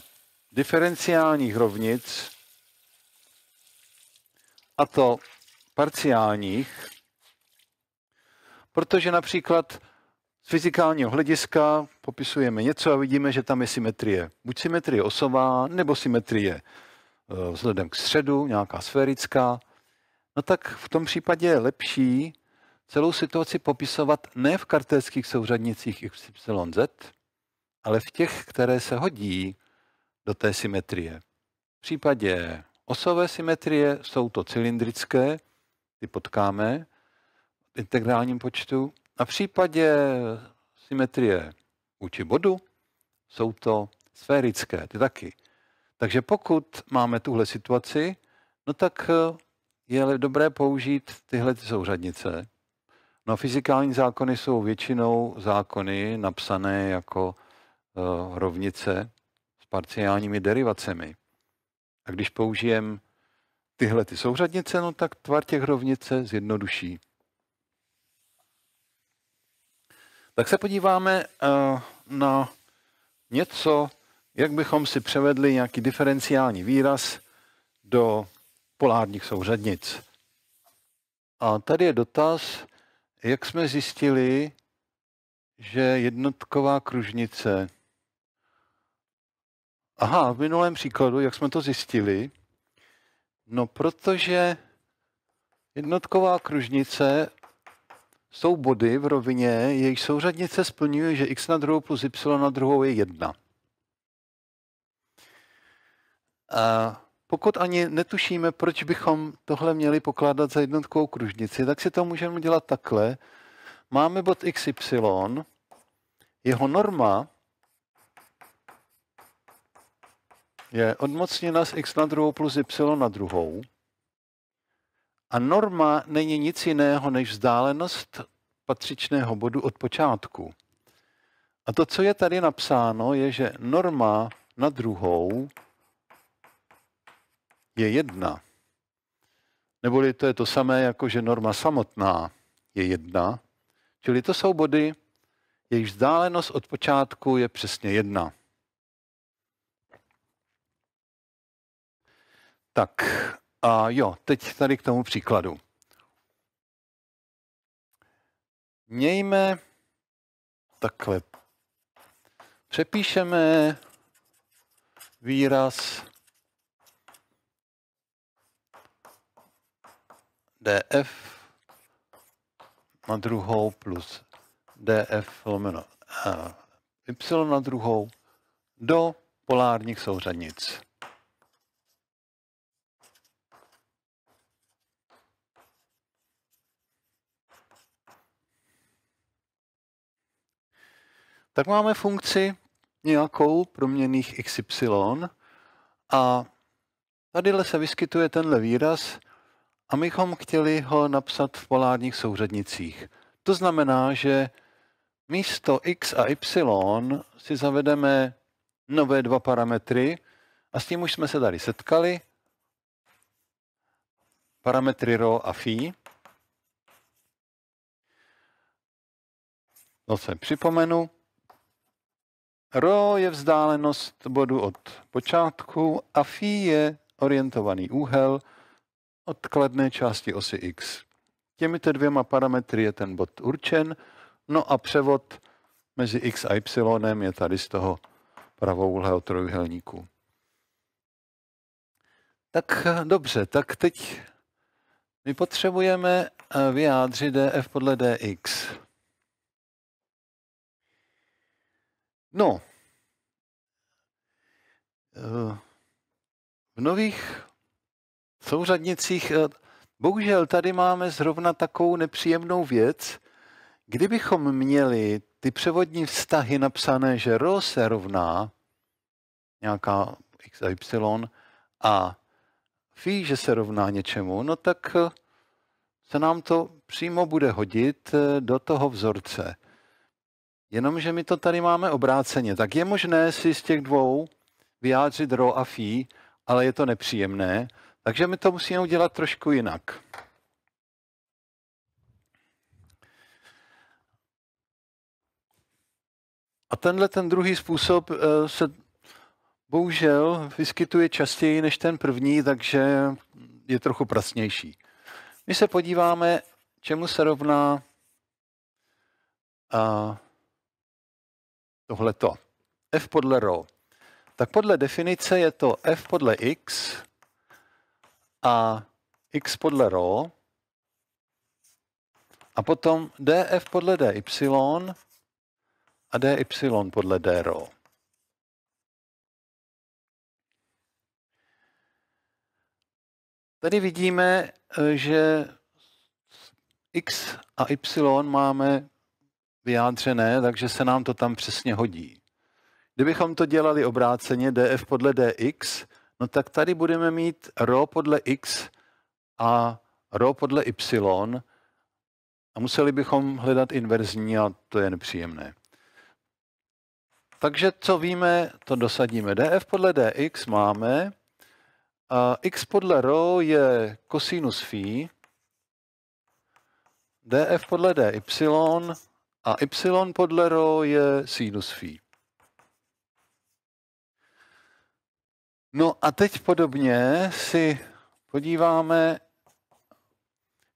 diferenciálních rovnic, a to parciálních, protože například z fyzikálního hlediska popisujeme něco a vidíme, že tam je symetrie. Buď symetrie osová, nebo symetrie eh, vzhledem k středu, nějaká sférická. No tak v tom případě je lepší celou situaci popisovat ne v kartéckých souřadnicích XYZ, ale v těch, které se hodí do té symetrie. V případě osové symetrie jsou to cylindrické, ty potkáme v integrálním počtu, na případě symetrie vůči bodu jsou to sférické, ty taky. Takže pokud máme tuhle situaci, no tak eh, je dobré použít tyhle souřadnice. No fyzikální zákony jsou většinou zákony napsané jako uh, rovnice s parciálními derivacemi. A když použijem tyhle ty souřadnice, no tak tvar těch rovnice zjednoduší. tak se podíváme eh, na něco, jak bychom si převedli nějaký diferenciální výraz do polárních souřadnic. A tady je dotaz, jak jsme zjistili, že jednotková kružnice. Aha, v minulém příkladu, jak jsme to zjistili? No, protože jednotková kružnice jsou body v rovině, jejich souřadnice splňuje, že x na druhou plus y na druhou je 1. A pokud ani netušíme, proč bychom tohle měli pokládat za jednotkovou kružnici, tak si to můžeme dělat takhle. Máme bod xy, jeho norma je odmocněna z x na druhou plus y na druhou. A norma není nic jiného než vzdálenost patřičného bodu od počátku. A to, co je tady napsáno, je, že norma na druhou je jedna. Neboli to je to samé, jako že norma samotná je jedna. Čili to jsou body, jejichž vzdálenost od počátku je přesně jedna. Tak, a jo, teď tady k tomu příkladu. Mějme takhle. Přepíšeme výraz df na druhou plus df lomeno y na druhou do polárních souřadnic. tak máme funkci nějakou proměných xy a tadyhle se vyskytuje tenhle výraz a my bychom chtěli ho napsat v polárních souřadnicích. To znamená, že místo x a y si zavedeme nové dva parametry a s tím už jsme se tady setkali. Parametry ρ a φ. To se připomenu. Ro je vzdálenost bodu od počátku a phi je orientovaný úhel od kladné části osy x. Těmito dvěma parametry je ten bod určen, no a převod mezi x a y je tady z toho pravouhlého trojuhelníku. Tak dobře, tak teď my potřebujeme eh, vyjádřit df podle dx. No, eh, v nových souřadnicích, eh, bohužel tady máme zrovna takovou nepříjemnou věc, kdybychom měli ty převodní vztahy napsané, že ro se rovná nějaká x a y a phi, že se rovná něčemu, no tak eh, se nám to přímo bude hodit do toho vzorce. Jenomže my to tady máme obráceně. Tak je možné si z těch dvou vyjádřit ro a fí, ale je to nepříjemné, takže my to musíme udělat trošku jinak. A tenhle ten druhý způsob eh, se bohužel vyskytuje častěji než ten první, takže je trochu prasnější. My se podíváme, čemu se rovná a tohleto. F podle rho. Tak podle definice je to F podle X a X podle rho a potom DF podle DY a DY podle D rho. Tady vidíme, eh, že x a y máme vyjádřené, takže se nám to tam přesně hodí. Kdybychom to dělali obráceně, df podle dx, no tak tady budeme mít ρ podle x a ρ podle y a museli bychom hledat inverzní a to je nepříjemné. Takže co víme, to dosadíme. df podle dx máme a x podle rho je kosinus phi, df podle dy a y podle rho je sinus phi. No a teď podobně si podíváme,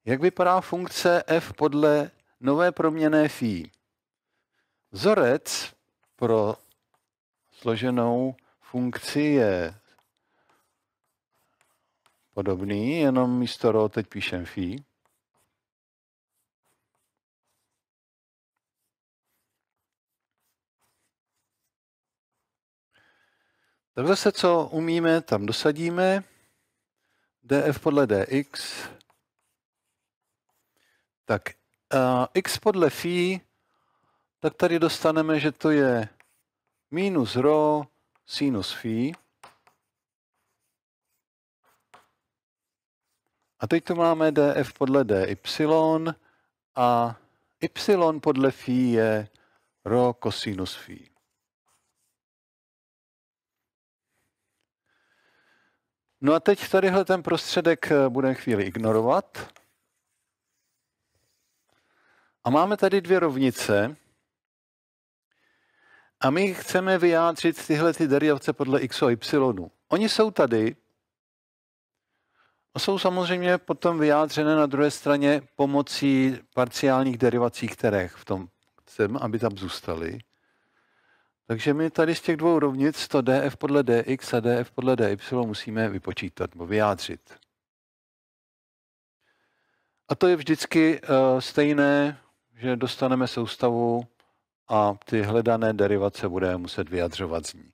jak vypadá funkce f podle nové proměné phi. Vzorec pro složenou funkci je podobný, jenom místo rho teď píšem phi. Tam zase, co umíme, tam dosadíme. df podle dx. Tak uh, x podle phi, tak tady dostaneme, že to je minus rho sinus phi. A teď tu máme df podle dy a y podle phi je rho kosinus phi. No a teď tadyhle ten prostředek eh, budeme chvíli ignorovat. A máme tady dvě rovnice. A my chceme vyjádřit tyhle ty derivace podle x a y. Oni jsou tady a jsou samozřejmě potom vyjádřené na druhé straně pomocí parciálních derivací kterých v tom chcem, aby tam zůstaly. Takže my tady z těch dvou rovnic to df podle dx a df podle dy musíme vypočítat nebo vyjádřit. A to je vždycky uh, stejné, že dostaneme soustavu a ty hledané derivace budeme muset vyjadřovat z ní.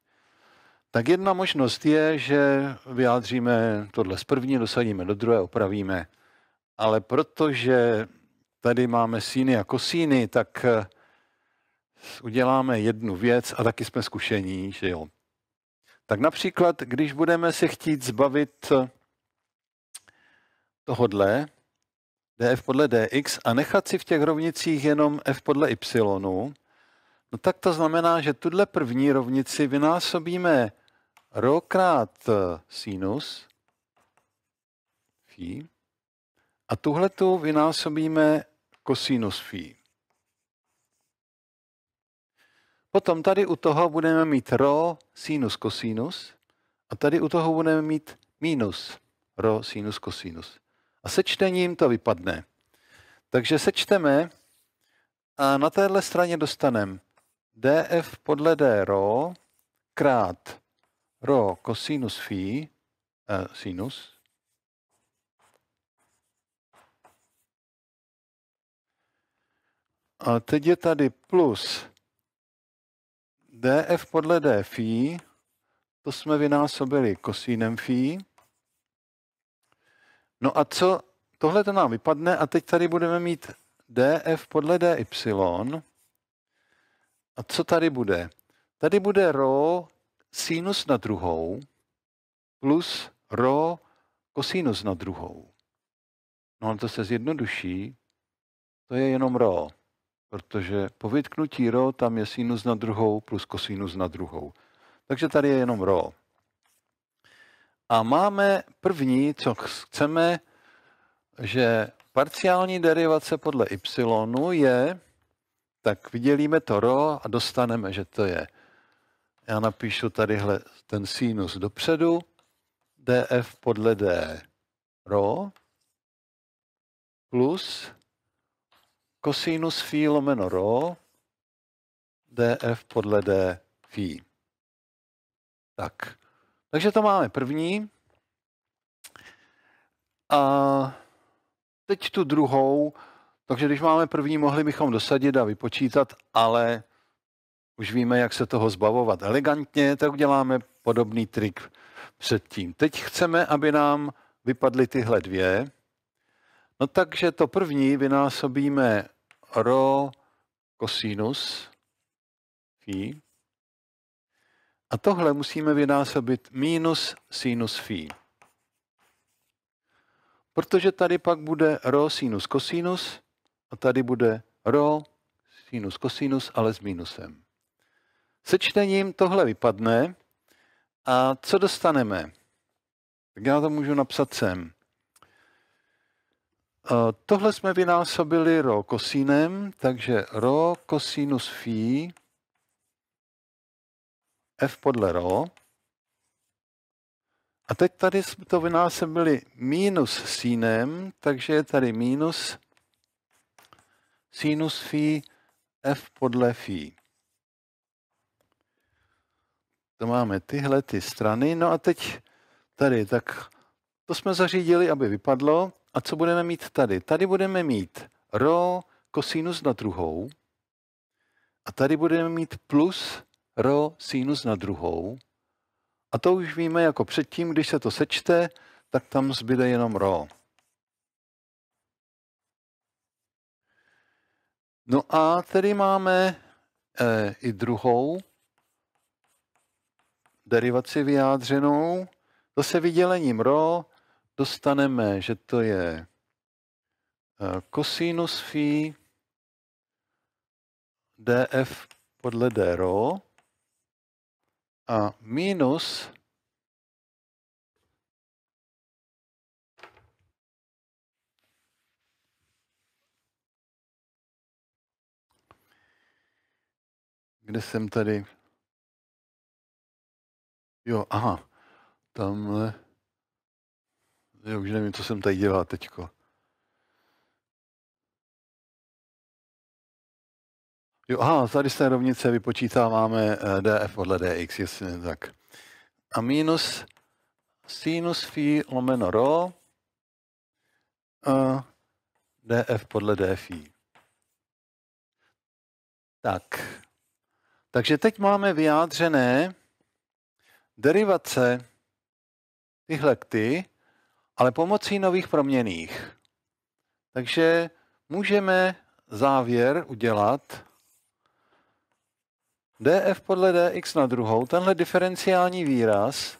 Tak jedna možnost je, že vyjádříme tohle z první, dosadíme do druhé, opravíme. Ale protože tady máme síny a kosíny, tak uh, uděláme jednu věc a taky jsme zkušení, že jo. Tak například, když budeme se chtít zbavit tohodle, df podle dx a nechat si v těch rovnicích jenom f podle y, no tak to znamená, že tuhle první rovnici vynásobíme rho krát sinus phi a tuhle tu vynásobíme kosinus phi. Potom tady u toho budeme mít ρ sinus kosinus a tady u toho budeme mít minus ρ sinus kosinus. A sečtením to vypadne. Takže sečteme a na téhle straně dostaneme df podle d ro krát ro kosinus phi eh, sinus a teď je tady plus df podle d phi, to jsme vynásobili kosínem phi. No a co, tohle to nám vypadne a teď tady budeme mít df podle dy. A co tady bude? Tady bude rho sinus na druhou plus rho kosinus na druhou. No to se zjednoduší, to je jenom rho protože po vytknutí ro tam je sinus na druhou plus kosinus na druhou. Takže tady je jenom ro. A máme první, co chceme, že parciální derivace podle y je, tak vydělíme to ro a dostaneme, že to je. Já napíšu tadyhle ten sinus dopředu, df podle d ro plus kosinus phi lomeno rho df podle d phi. Tak, takže to máme první. A teď tu druhou, takže když máme první, mohli bychom dosadit a vypočítat, ale už víme, jak se toho zbavovat elegantně, tak uděláme podobný trik předtím. Teď chceme, aby nám vypadly tyhle dvě. No takže to první vynásobíme rho kosinus fi. A tohle musíme vynásobit minus sinus fi. Protože tady pak bude rho sinus kosinus a tady bude rho sinus kosinus, ale s minusem. Sečtením tohle vypadne a co dostaneme? Tak já to můžu napsat sem. Eh, tohle jsme vynásobili ρ kosínem, takže ρ kosinus φ f podle ρ. A teď tady jsme to vynásobili minus sínem, takže je tady minus sinus φ f podle φ. To máme tyhle ty strany. No a teď tady, tak to jsme zařídili, aby vypadlo. A co budeme mít tady? Tady budeme mít ρ kosinus na druhou a tady budeme mít plus ρ sinus na druhou. A to už víme jako předtím, když se to sečte, tak tam zbyde jenom ρ. No a tedy máme e, i druhou derivaci vyjádřenou, zase vydělením ρ dostaneme, že to je kosinus eh, phi df podle d rho a minus kde jsem tady? Jo, aha, tamhle. Já už nevím, co jsem tady dělal teďko. Jo, aha, tady z té rovnice vypočítáváme eh, df podle dx, jestli tak. A minus sinus phi lomeno rho a df podle dfi. Tak. Takže teď máme vyjádřené derivace tyhle ty ale pomocí nových proměných. Takže můžeme závěr udělat df podle dx na druhou. Tenhle diferenciální výraz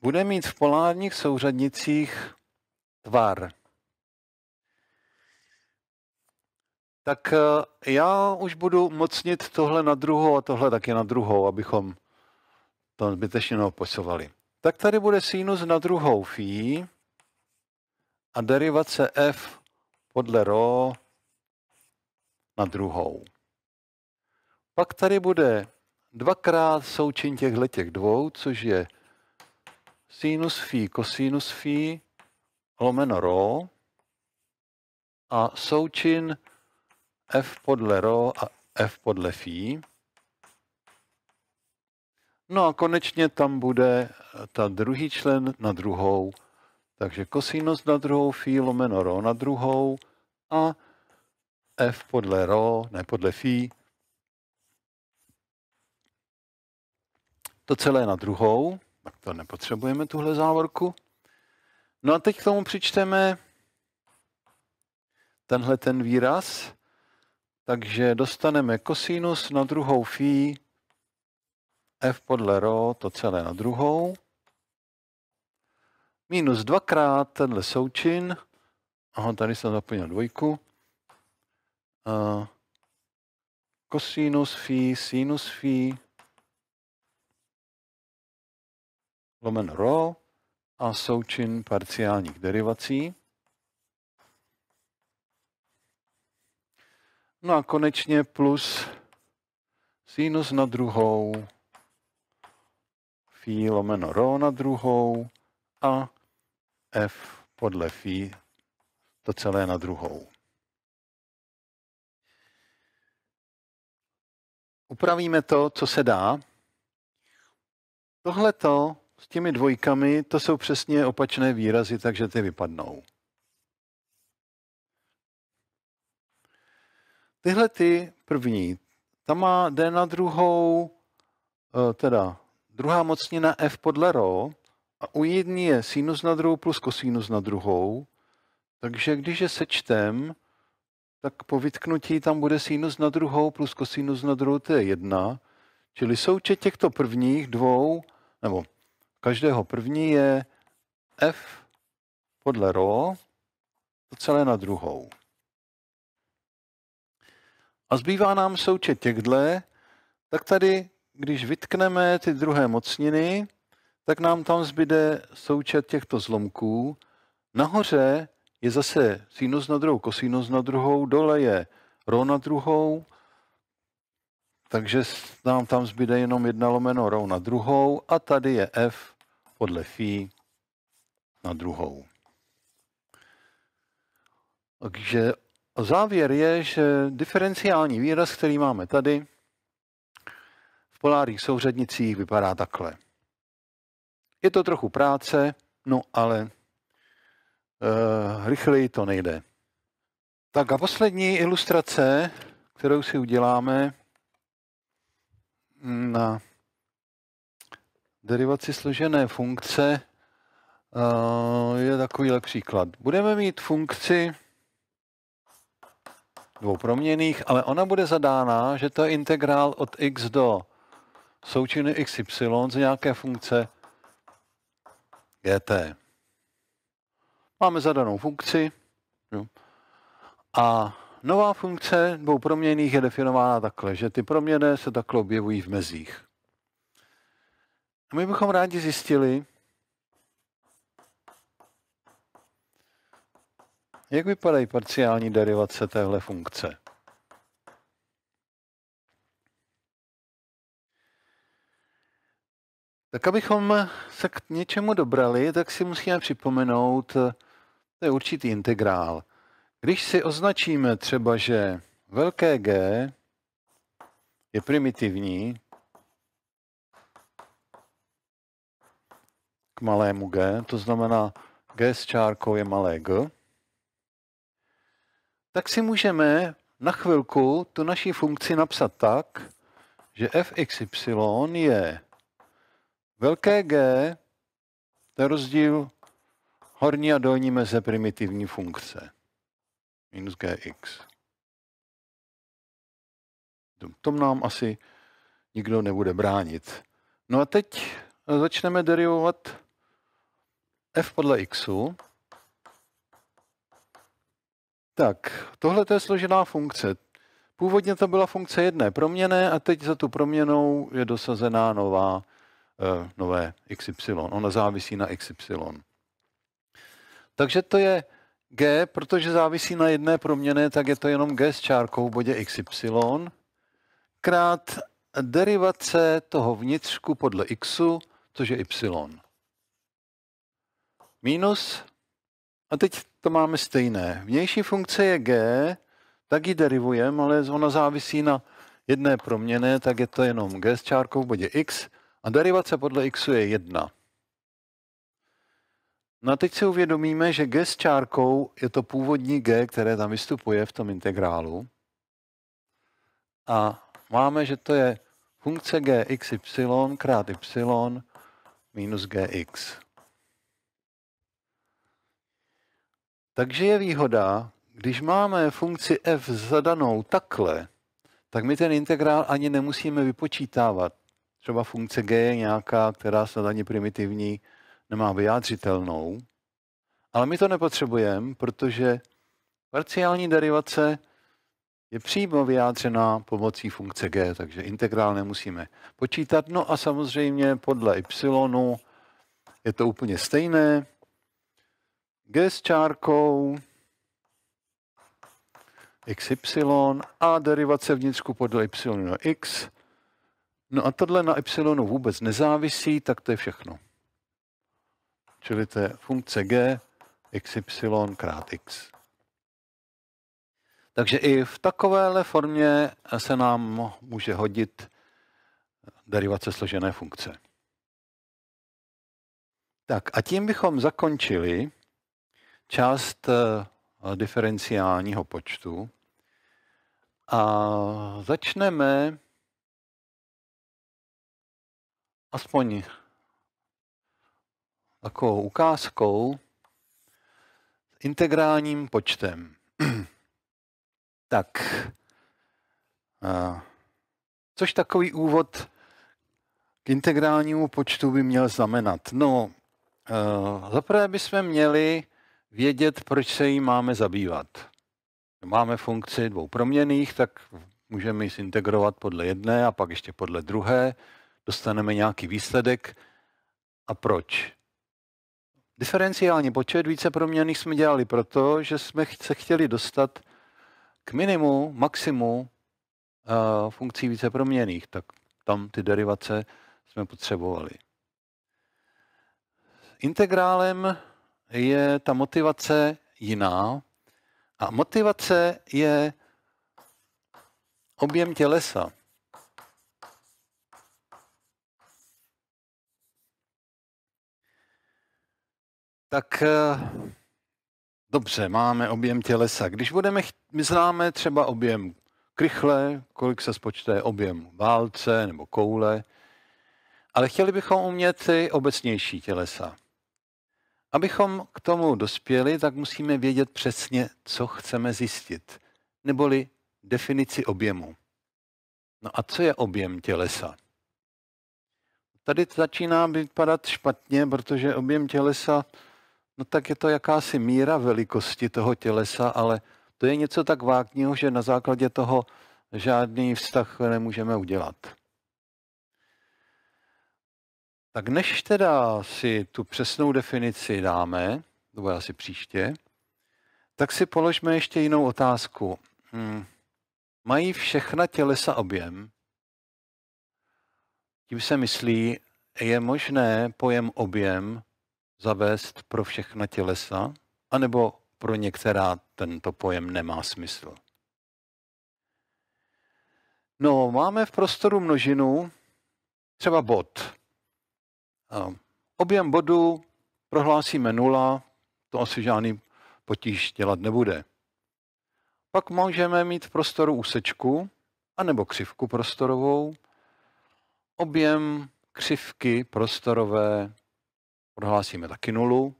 bude mít v polárních souřadnicích tvar. Tak eh, já už budu mocnit tohle na druhou a tohle taky na druhou, abychom to zbytečně neoposovali tak tady bude sinus na druhou φ a derivace f podle ρ na druhou. Pak tady bude dvakrát součin těchto těch dvou, což je sinus φ kosinus φ lomeno ρ a součin f podle ρ a f podle φ. No a konečně tam bude ta druhý člen na druhou. Takže kosinus na druhou, phi lomeno rho na druhou a f podle rho, ne podle phi. To celé na druhou, tak to nepotřebujeme tuhle závorku. No a teď k tomu přičteme tenhle ten výraz. Takže dostaneme kosinus na druhou phi f podle ro to celé na druhou. Minus dvakrát tenhle součin. Aha, tady jsem zapomněl dvojku. A kosinus phi, sinus phi, lomen ro a součin parciálních derivací. No a konečně plus sinus na druhou fi lomeno ρ na druhou a f podle fi to celé na druhou. Upravíme to, co se dá. Tohleto s těmi dvojkami, to jsou přesně opačné výrazy, takže ty vypadnou. Tyhle ty první, ta má D na druhou, eh, teda druhá mocnina f podle Rho a u jedné je sinus na druhou plus kosinus na druhou, takže když je sečtem, tak po vytknutí tam bude sinus na druhou plus kosinus na druhou, to je jedna. Čili součet těchto prvních dvou, nebo každého první je f podle Rho, to celé na druhou. A zbývá nám součet těchto, tak tady když vytkneme ty druhé mocniny, tak nám tam zbyde součet těchto zlomků. Nahoře je zase sinus na druhou, kosinus na druhou, dole je rho na druhou, takže nám tam zbyde jenom jedna lomeno rho na druhou a tady je f podle fi na druhou. Takže závěr je, že diferenciální výraz, který máme tady, polárních souřadnicích vypadá takhle. Je to trochu práce, no ale uh, rychleji to nejde. Tak a poslední ilustrace, kterou si uděláme hm, na derivaci složené funkce, eh, je takovýhle příklad. Budeme mít funkci dvou proměných, ale ona bude zadána, že to je integrál od x do součiny XY z nějaké funkce GT. Máme zadanou funkci a nová funkce dvou proměných je definována takhle, že ty proměny se takhle objevují v mezích. A my bychom rádi zjistili, jak vypadají parciální derivace téhle funkce. Tak abychom se k něčemu dobrali, tak si musíme připomenout, eh, to je určitý integrál. Když si označíme třeba, že velké G je primitivní k malému G, to znamená G s čárkou je malé G, tak si můžeme na chvilku tu naší funkci napsat tak, že fxy je Velké G, to je rozdíl horní a dolní meze primitivní funkce. Minus gx. Tom nám asi nikdo nebude bránit. No a teď začneme derivovat f podle xu. Tak, tohle je složená funkce. Původně to byla funkce jedné proměné a teď za tu proměnou je dosazená nová Eh, nové XY. Ona závisí na XY. Takže to je G, protože závisí na jedné proměně, tak je to jenom G s čárkou v bodě XY krát derivace toho vnitřku podle xu, což je y. Minus, a teď to máme stejné. Vnější funkce je g, tak ji derivujeme, ale ona závisí na jedné proměně, tak je to jenom g s čárkou v bodě x, a derivace podle x je 1. No a teď si uvědomíme, že g s čárkou je to původní g, které tam vystupuje v tom integrálu. A máme, že to je funkce g x y krát y minus gx. Takže je výhoda, když máme funkci f zadanou takhle, tak my ten integrál ani nemusíme vypočítávat třeba funkce G je nějaká, která snad ani primitivní nemá vyjádřitelnou. Ale my to nepotřebujeme, protože parciální derivace je přímo vyjádřená pomocí funkce g, takže integrál nemusíme počítat. No a samozřejmě podle y je to úplně stejné. g s čárkou xy a derivace vnitřku podle y no, x No a tohle na y vůbec nezávisí, tak to je všechno. Čili to je funkce g xy krát x. Takže i v takovéhle formě se nám může hodit derivace složené funkce. Tak a tím bychom zakončili část eh, diferenciálního počtu a začneme aspoň takovou ukázkou s integrálním počtem. (clears throat) tak, což takový úvod k integrálnímu počtu by měl znamenat? No, zaprvé bychom měli vědět, proč se jí máme zabývat. Máme funkci dvou proměných, tak můžeme ji zintegrovat podle jedné a pak ještě podle druhé dostaneme nějaký výsledek a proč. Diferenciální počet více proměných jsme dělali proto, že jsme se chtěli dostat k minimu, maximu eh, funkcí více proměných, tak tam ty derivace jsme potřebovali. Integrálem je ta motivace jiná a motivace je objem tělesa. Tak eh, dobře, máme objem tělesa. Když budeme, my známe třeba objem krychle, kolik se spočte objem válce nebo koule, ale chtěli bychom umět ty obecnější tělesa. Abychom k tomu dospěli, tak musíme vědět přesně, co chceme zjistit, neboli definici objemu. No a co je objem tělesa? Tady začíná vypadat špatně, protože objem tělesa no tak je to jakási míra velikosti toho tělesa, ale to je něco tak vágního, že na základě toho žádný vztah nemůžeme udělat. Tak než teda si tu přesnou definici dáme, nebo asi příště, tak si položme ještě jinou otázku. Hmm. Mají všechna tělesa objem? Tím se myslí, je možné pojem objem zavést pro všechna tělesa, anebo pro některá tento pojem nemá smysl. No, máme v prostoru množinu, třeba bod. Objem bodu prohlásíme nula, to asi žádný potíž dělat nebude. Pak můžeme mít v prostoru úsečku, anebo křivku prostorovou. Objem křivky prostorové odhlásíme taky nulu.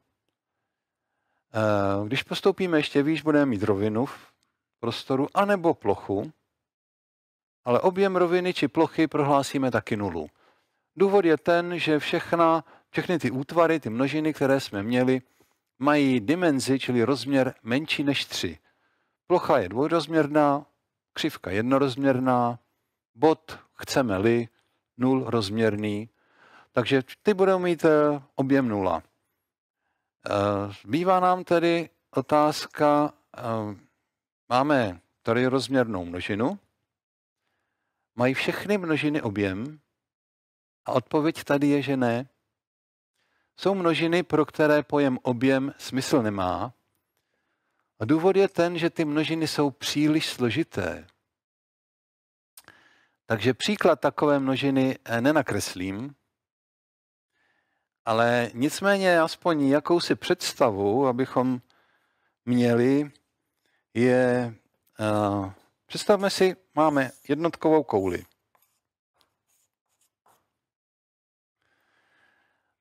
Eh, když postoupíme ještě výš, budeme mít rovinu v prostoru anebo plochu, ale objem roviny či plochy prohlásíme taky nulu. Důvod je ten, že všechna, všechny ty útvary, ty množiny, které jsme měli, mají dimenzi, čili rozměr menší než 3. Plocha je dvojrozměrná, křivka jednorozměrná, bod chceme-li nul rozměrný, takže ty budou mít eh, objem nula. Eh, zbývá nám tedy otázka, eh, máme tady rozměrnou množinu, mají všechny množiny objem a odpověď tady je, že ne. Jsou množiny, pro které pojem objem smysl nemá. A důvod je ten, že ty množiny jsou příliš složité. Takže příklad takové množiny nenakreslím, ale nicméně aspoň jakousi představu, abychom měli, je, eh, představme si, máme jednotkovou kouli.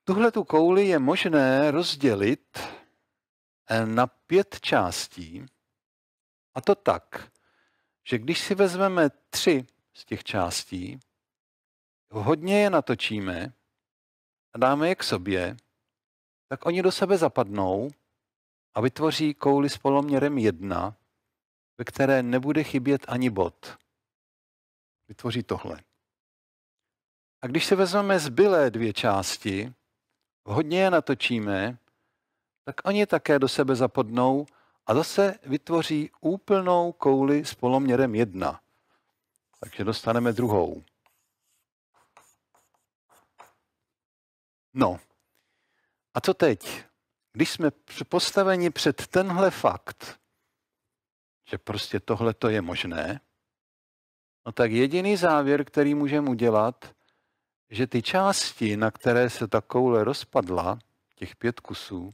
Tuhle tu kouli je možné rozdělit eh, na pět částí, a to tak, že když si vezmeme tři z těch částí, hodně je natočíme a dáme je k sobě, tak oni do sebe zapadnou a vytvoří kouli s poloměrem 1, ve které nebude chybět ani bod. Vytvoří tohle. A když se vezmeme zbylé dvě části, hodně je natočíme, tak oni také do sebe zapadnou a zase vytvoří úplnou kouli s poloměrem 1. Takže dostaneme druhou. No, a co teď? Když jsme postaveni před tenhle fakt, že prostě tohle to je možné, no tak jediný závěr, který můžeme udělat, že ty části, na které se ta koule rozpadla, těch pět kusů,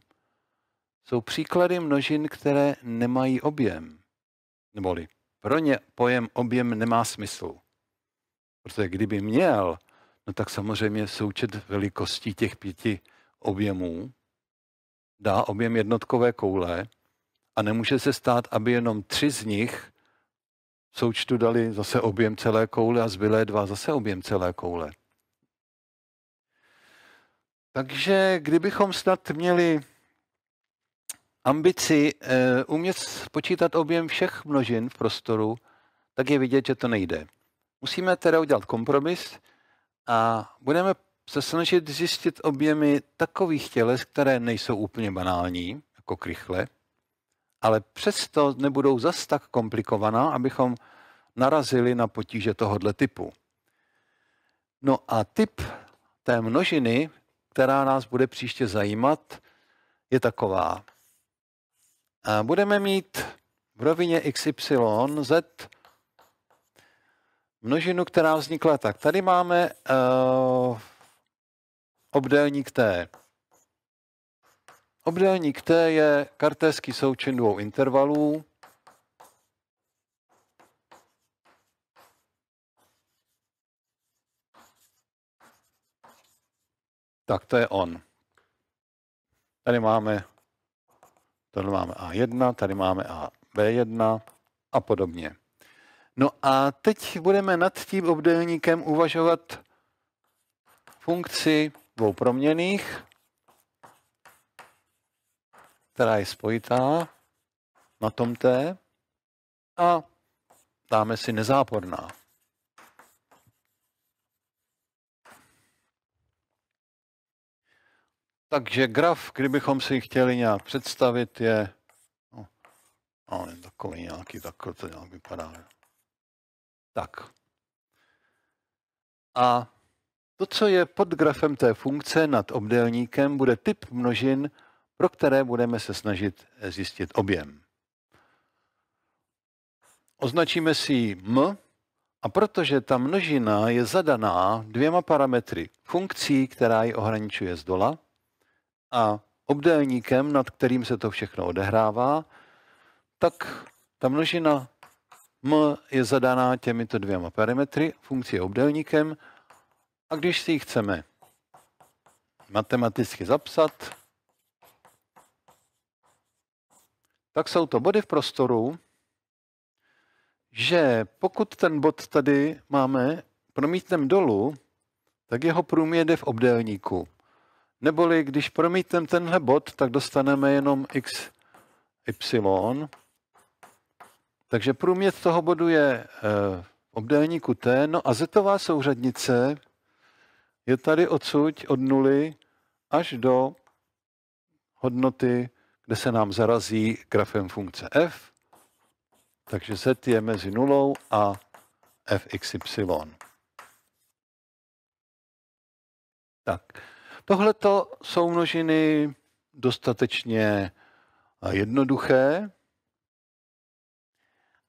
jsou příklady množin, které nemají objem. Neboli pro ně pojem objem nemá smysl. Protože kdyby měl, No tak samozřejmě součet velikostí těch pěti objemů dá objem jednotkové koule a nemůže se stát, aby jenom tři z nich součtu dali zase objem celé koule a zbylé dva zase objem celé koule. Takže kdybychom snad měli ambici eh, umět počítat objem všech množin v prostoru, tak je vidět, že to nejde. Musíme teda udělat kompromis, a budeme se snažit zjistit objemy takových těles, které nejsou úplně banální, jako krychle, ale přesto nebudou zas tak komplikovaná, abychom narazili na potíže tohoto typu. No a typ té množiny, která nás bude příště zajímat, je taková. A budeme mít v rovině XYZ množinu, která vznikla tak. Tady máme uh, obdélník T. Obdélník T je kartéský součin dvou intervalů. Tak to je on. Tady máme, tady máme A1, tady máme A 1 a podobně. No a teď budeme nad tím obdélníkem uvažovat funkci dvou proměných, která je spojitá na tom T a dáme si nezáporná. Takže graf, kdybychom si chtěli nějak představit, je no, ale takový nějaký, takhle to nějak vypadá tak. A to, co je pod grafem té funkce nad obdélníkem, bude typ množin, pro které budeme se snažit zjistit objem. Označíme si m, a protože ta množina je zadaná dvěma parametry, funkcí, která ji ohraničuje z dola, a obdélníkem, nad kterým se to všechno odehrává, tak ta množina M je zadaná těmito dvěma parametry, funkce obdélníkem. A když si ji chceme matematicky zapsat, tak jsou to body v prostoru, že pokud ten bod tady máme, promítnem dolů, tak jeho průměr je v obdélníku. Neboli když promítnem tenhle bod, tak dostaneme jenom x, y, takže průměr toho bodu je eh, obdélníku T, no a zetová souřadnice je tady odsud od nuly až do hodnoty, kde se nám zarazí grafem funkce f, takže z je mezi nulou a fxy. Tak, tohle jsou množiny dostatečně jednoduché,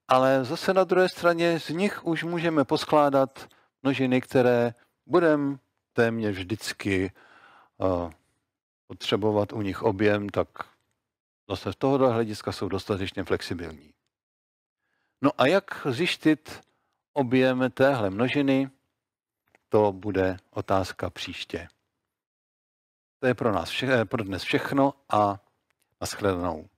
ale zase na druhé straně z nich už můžeme poskládat množiny, které budeme téměř vždycky eh, potřebovat u nich objem, tak zase z tohohle hlediska jsou dostatečně flexibilní. No a jak zjištit objem téhle množiny, to bude otázka příště. To je pro nás vše, eh, pro dnes všechno a naschledanou.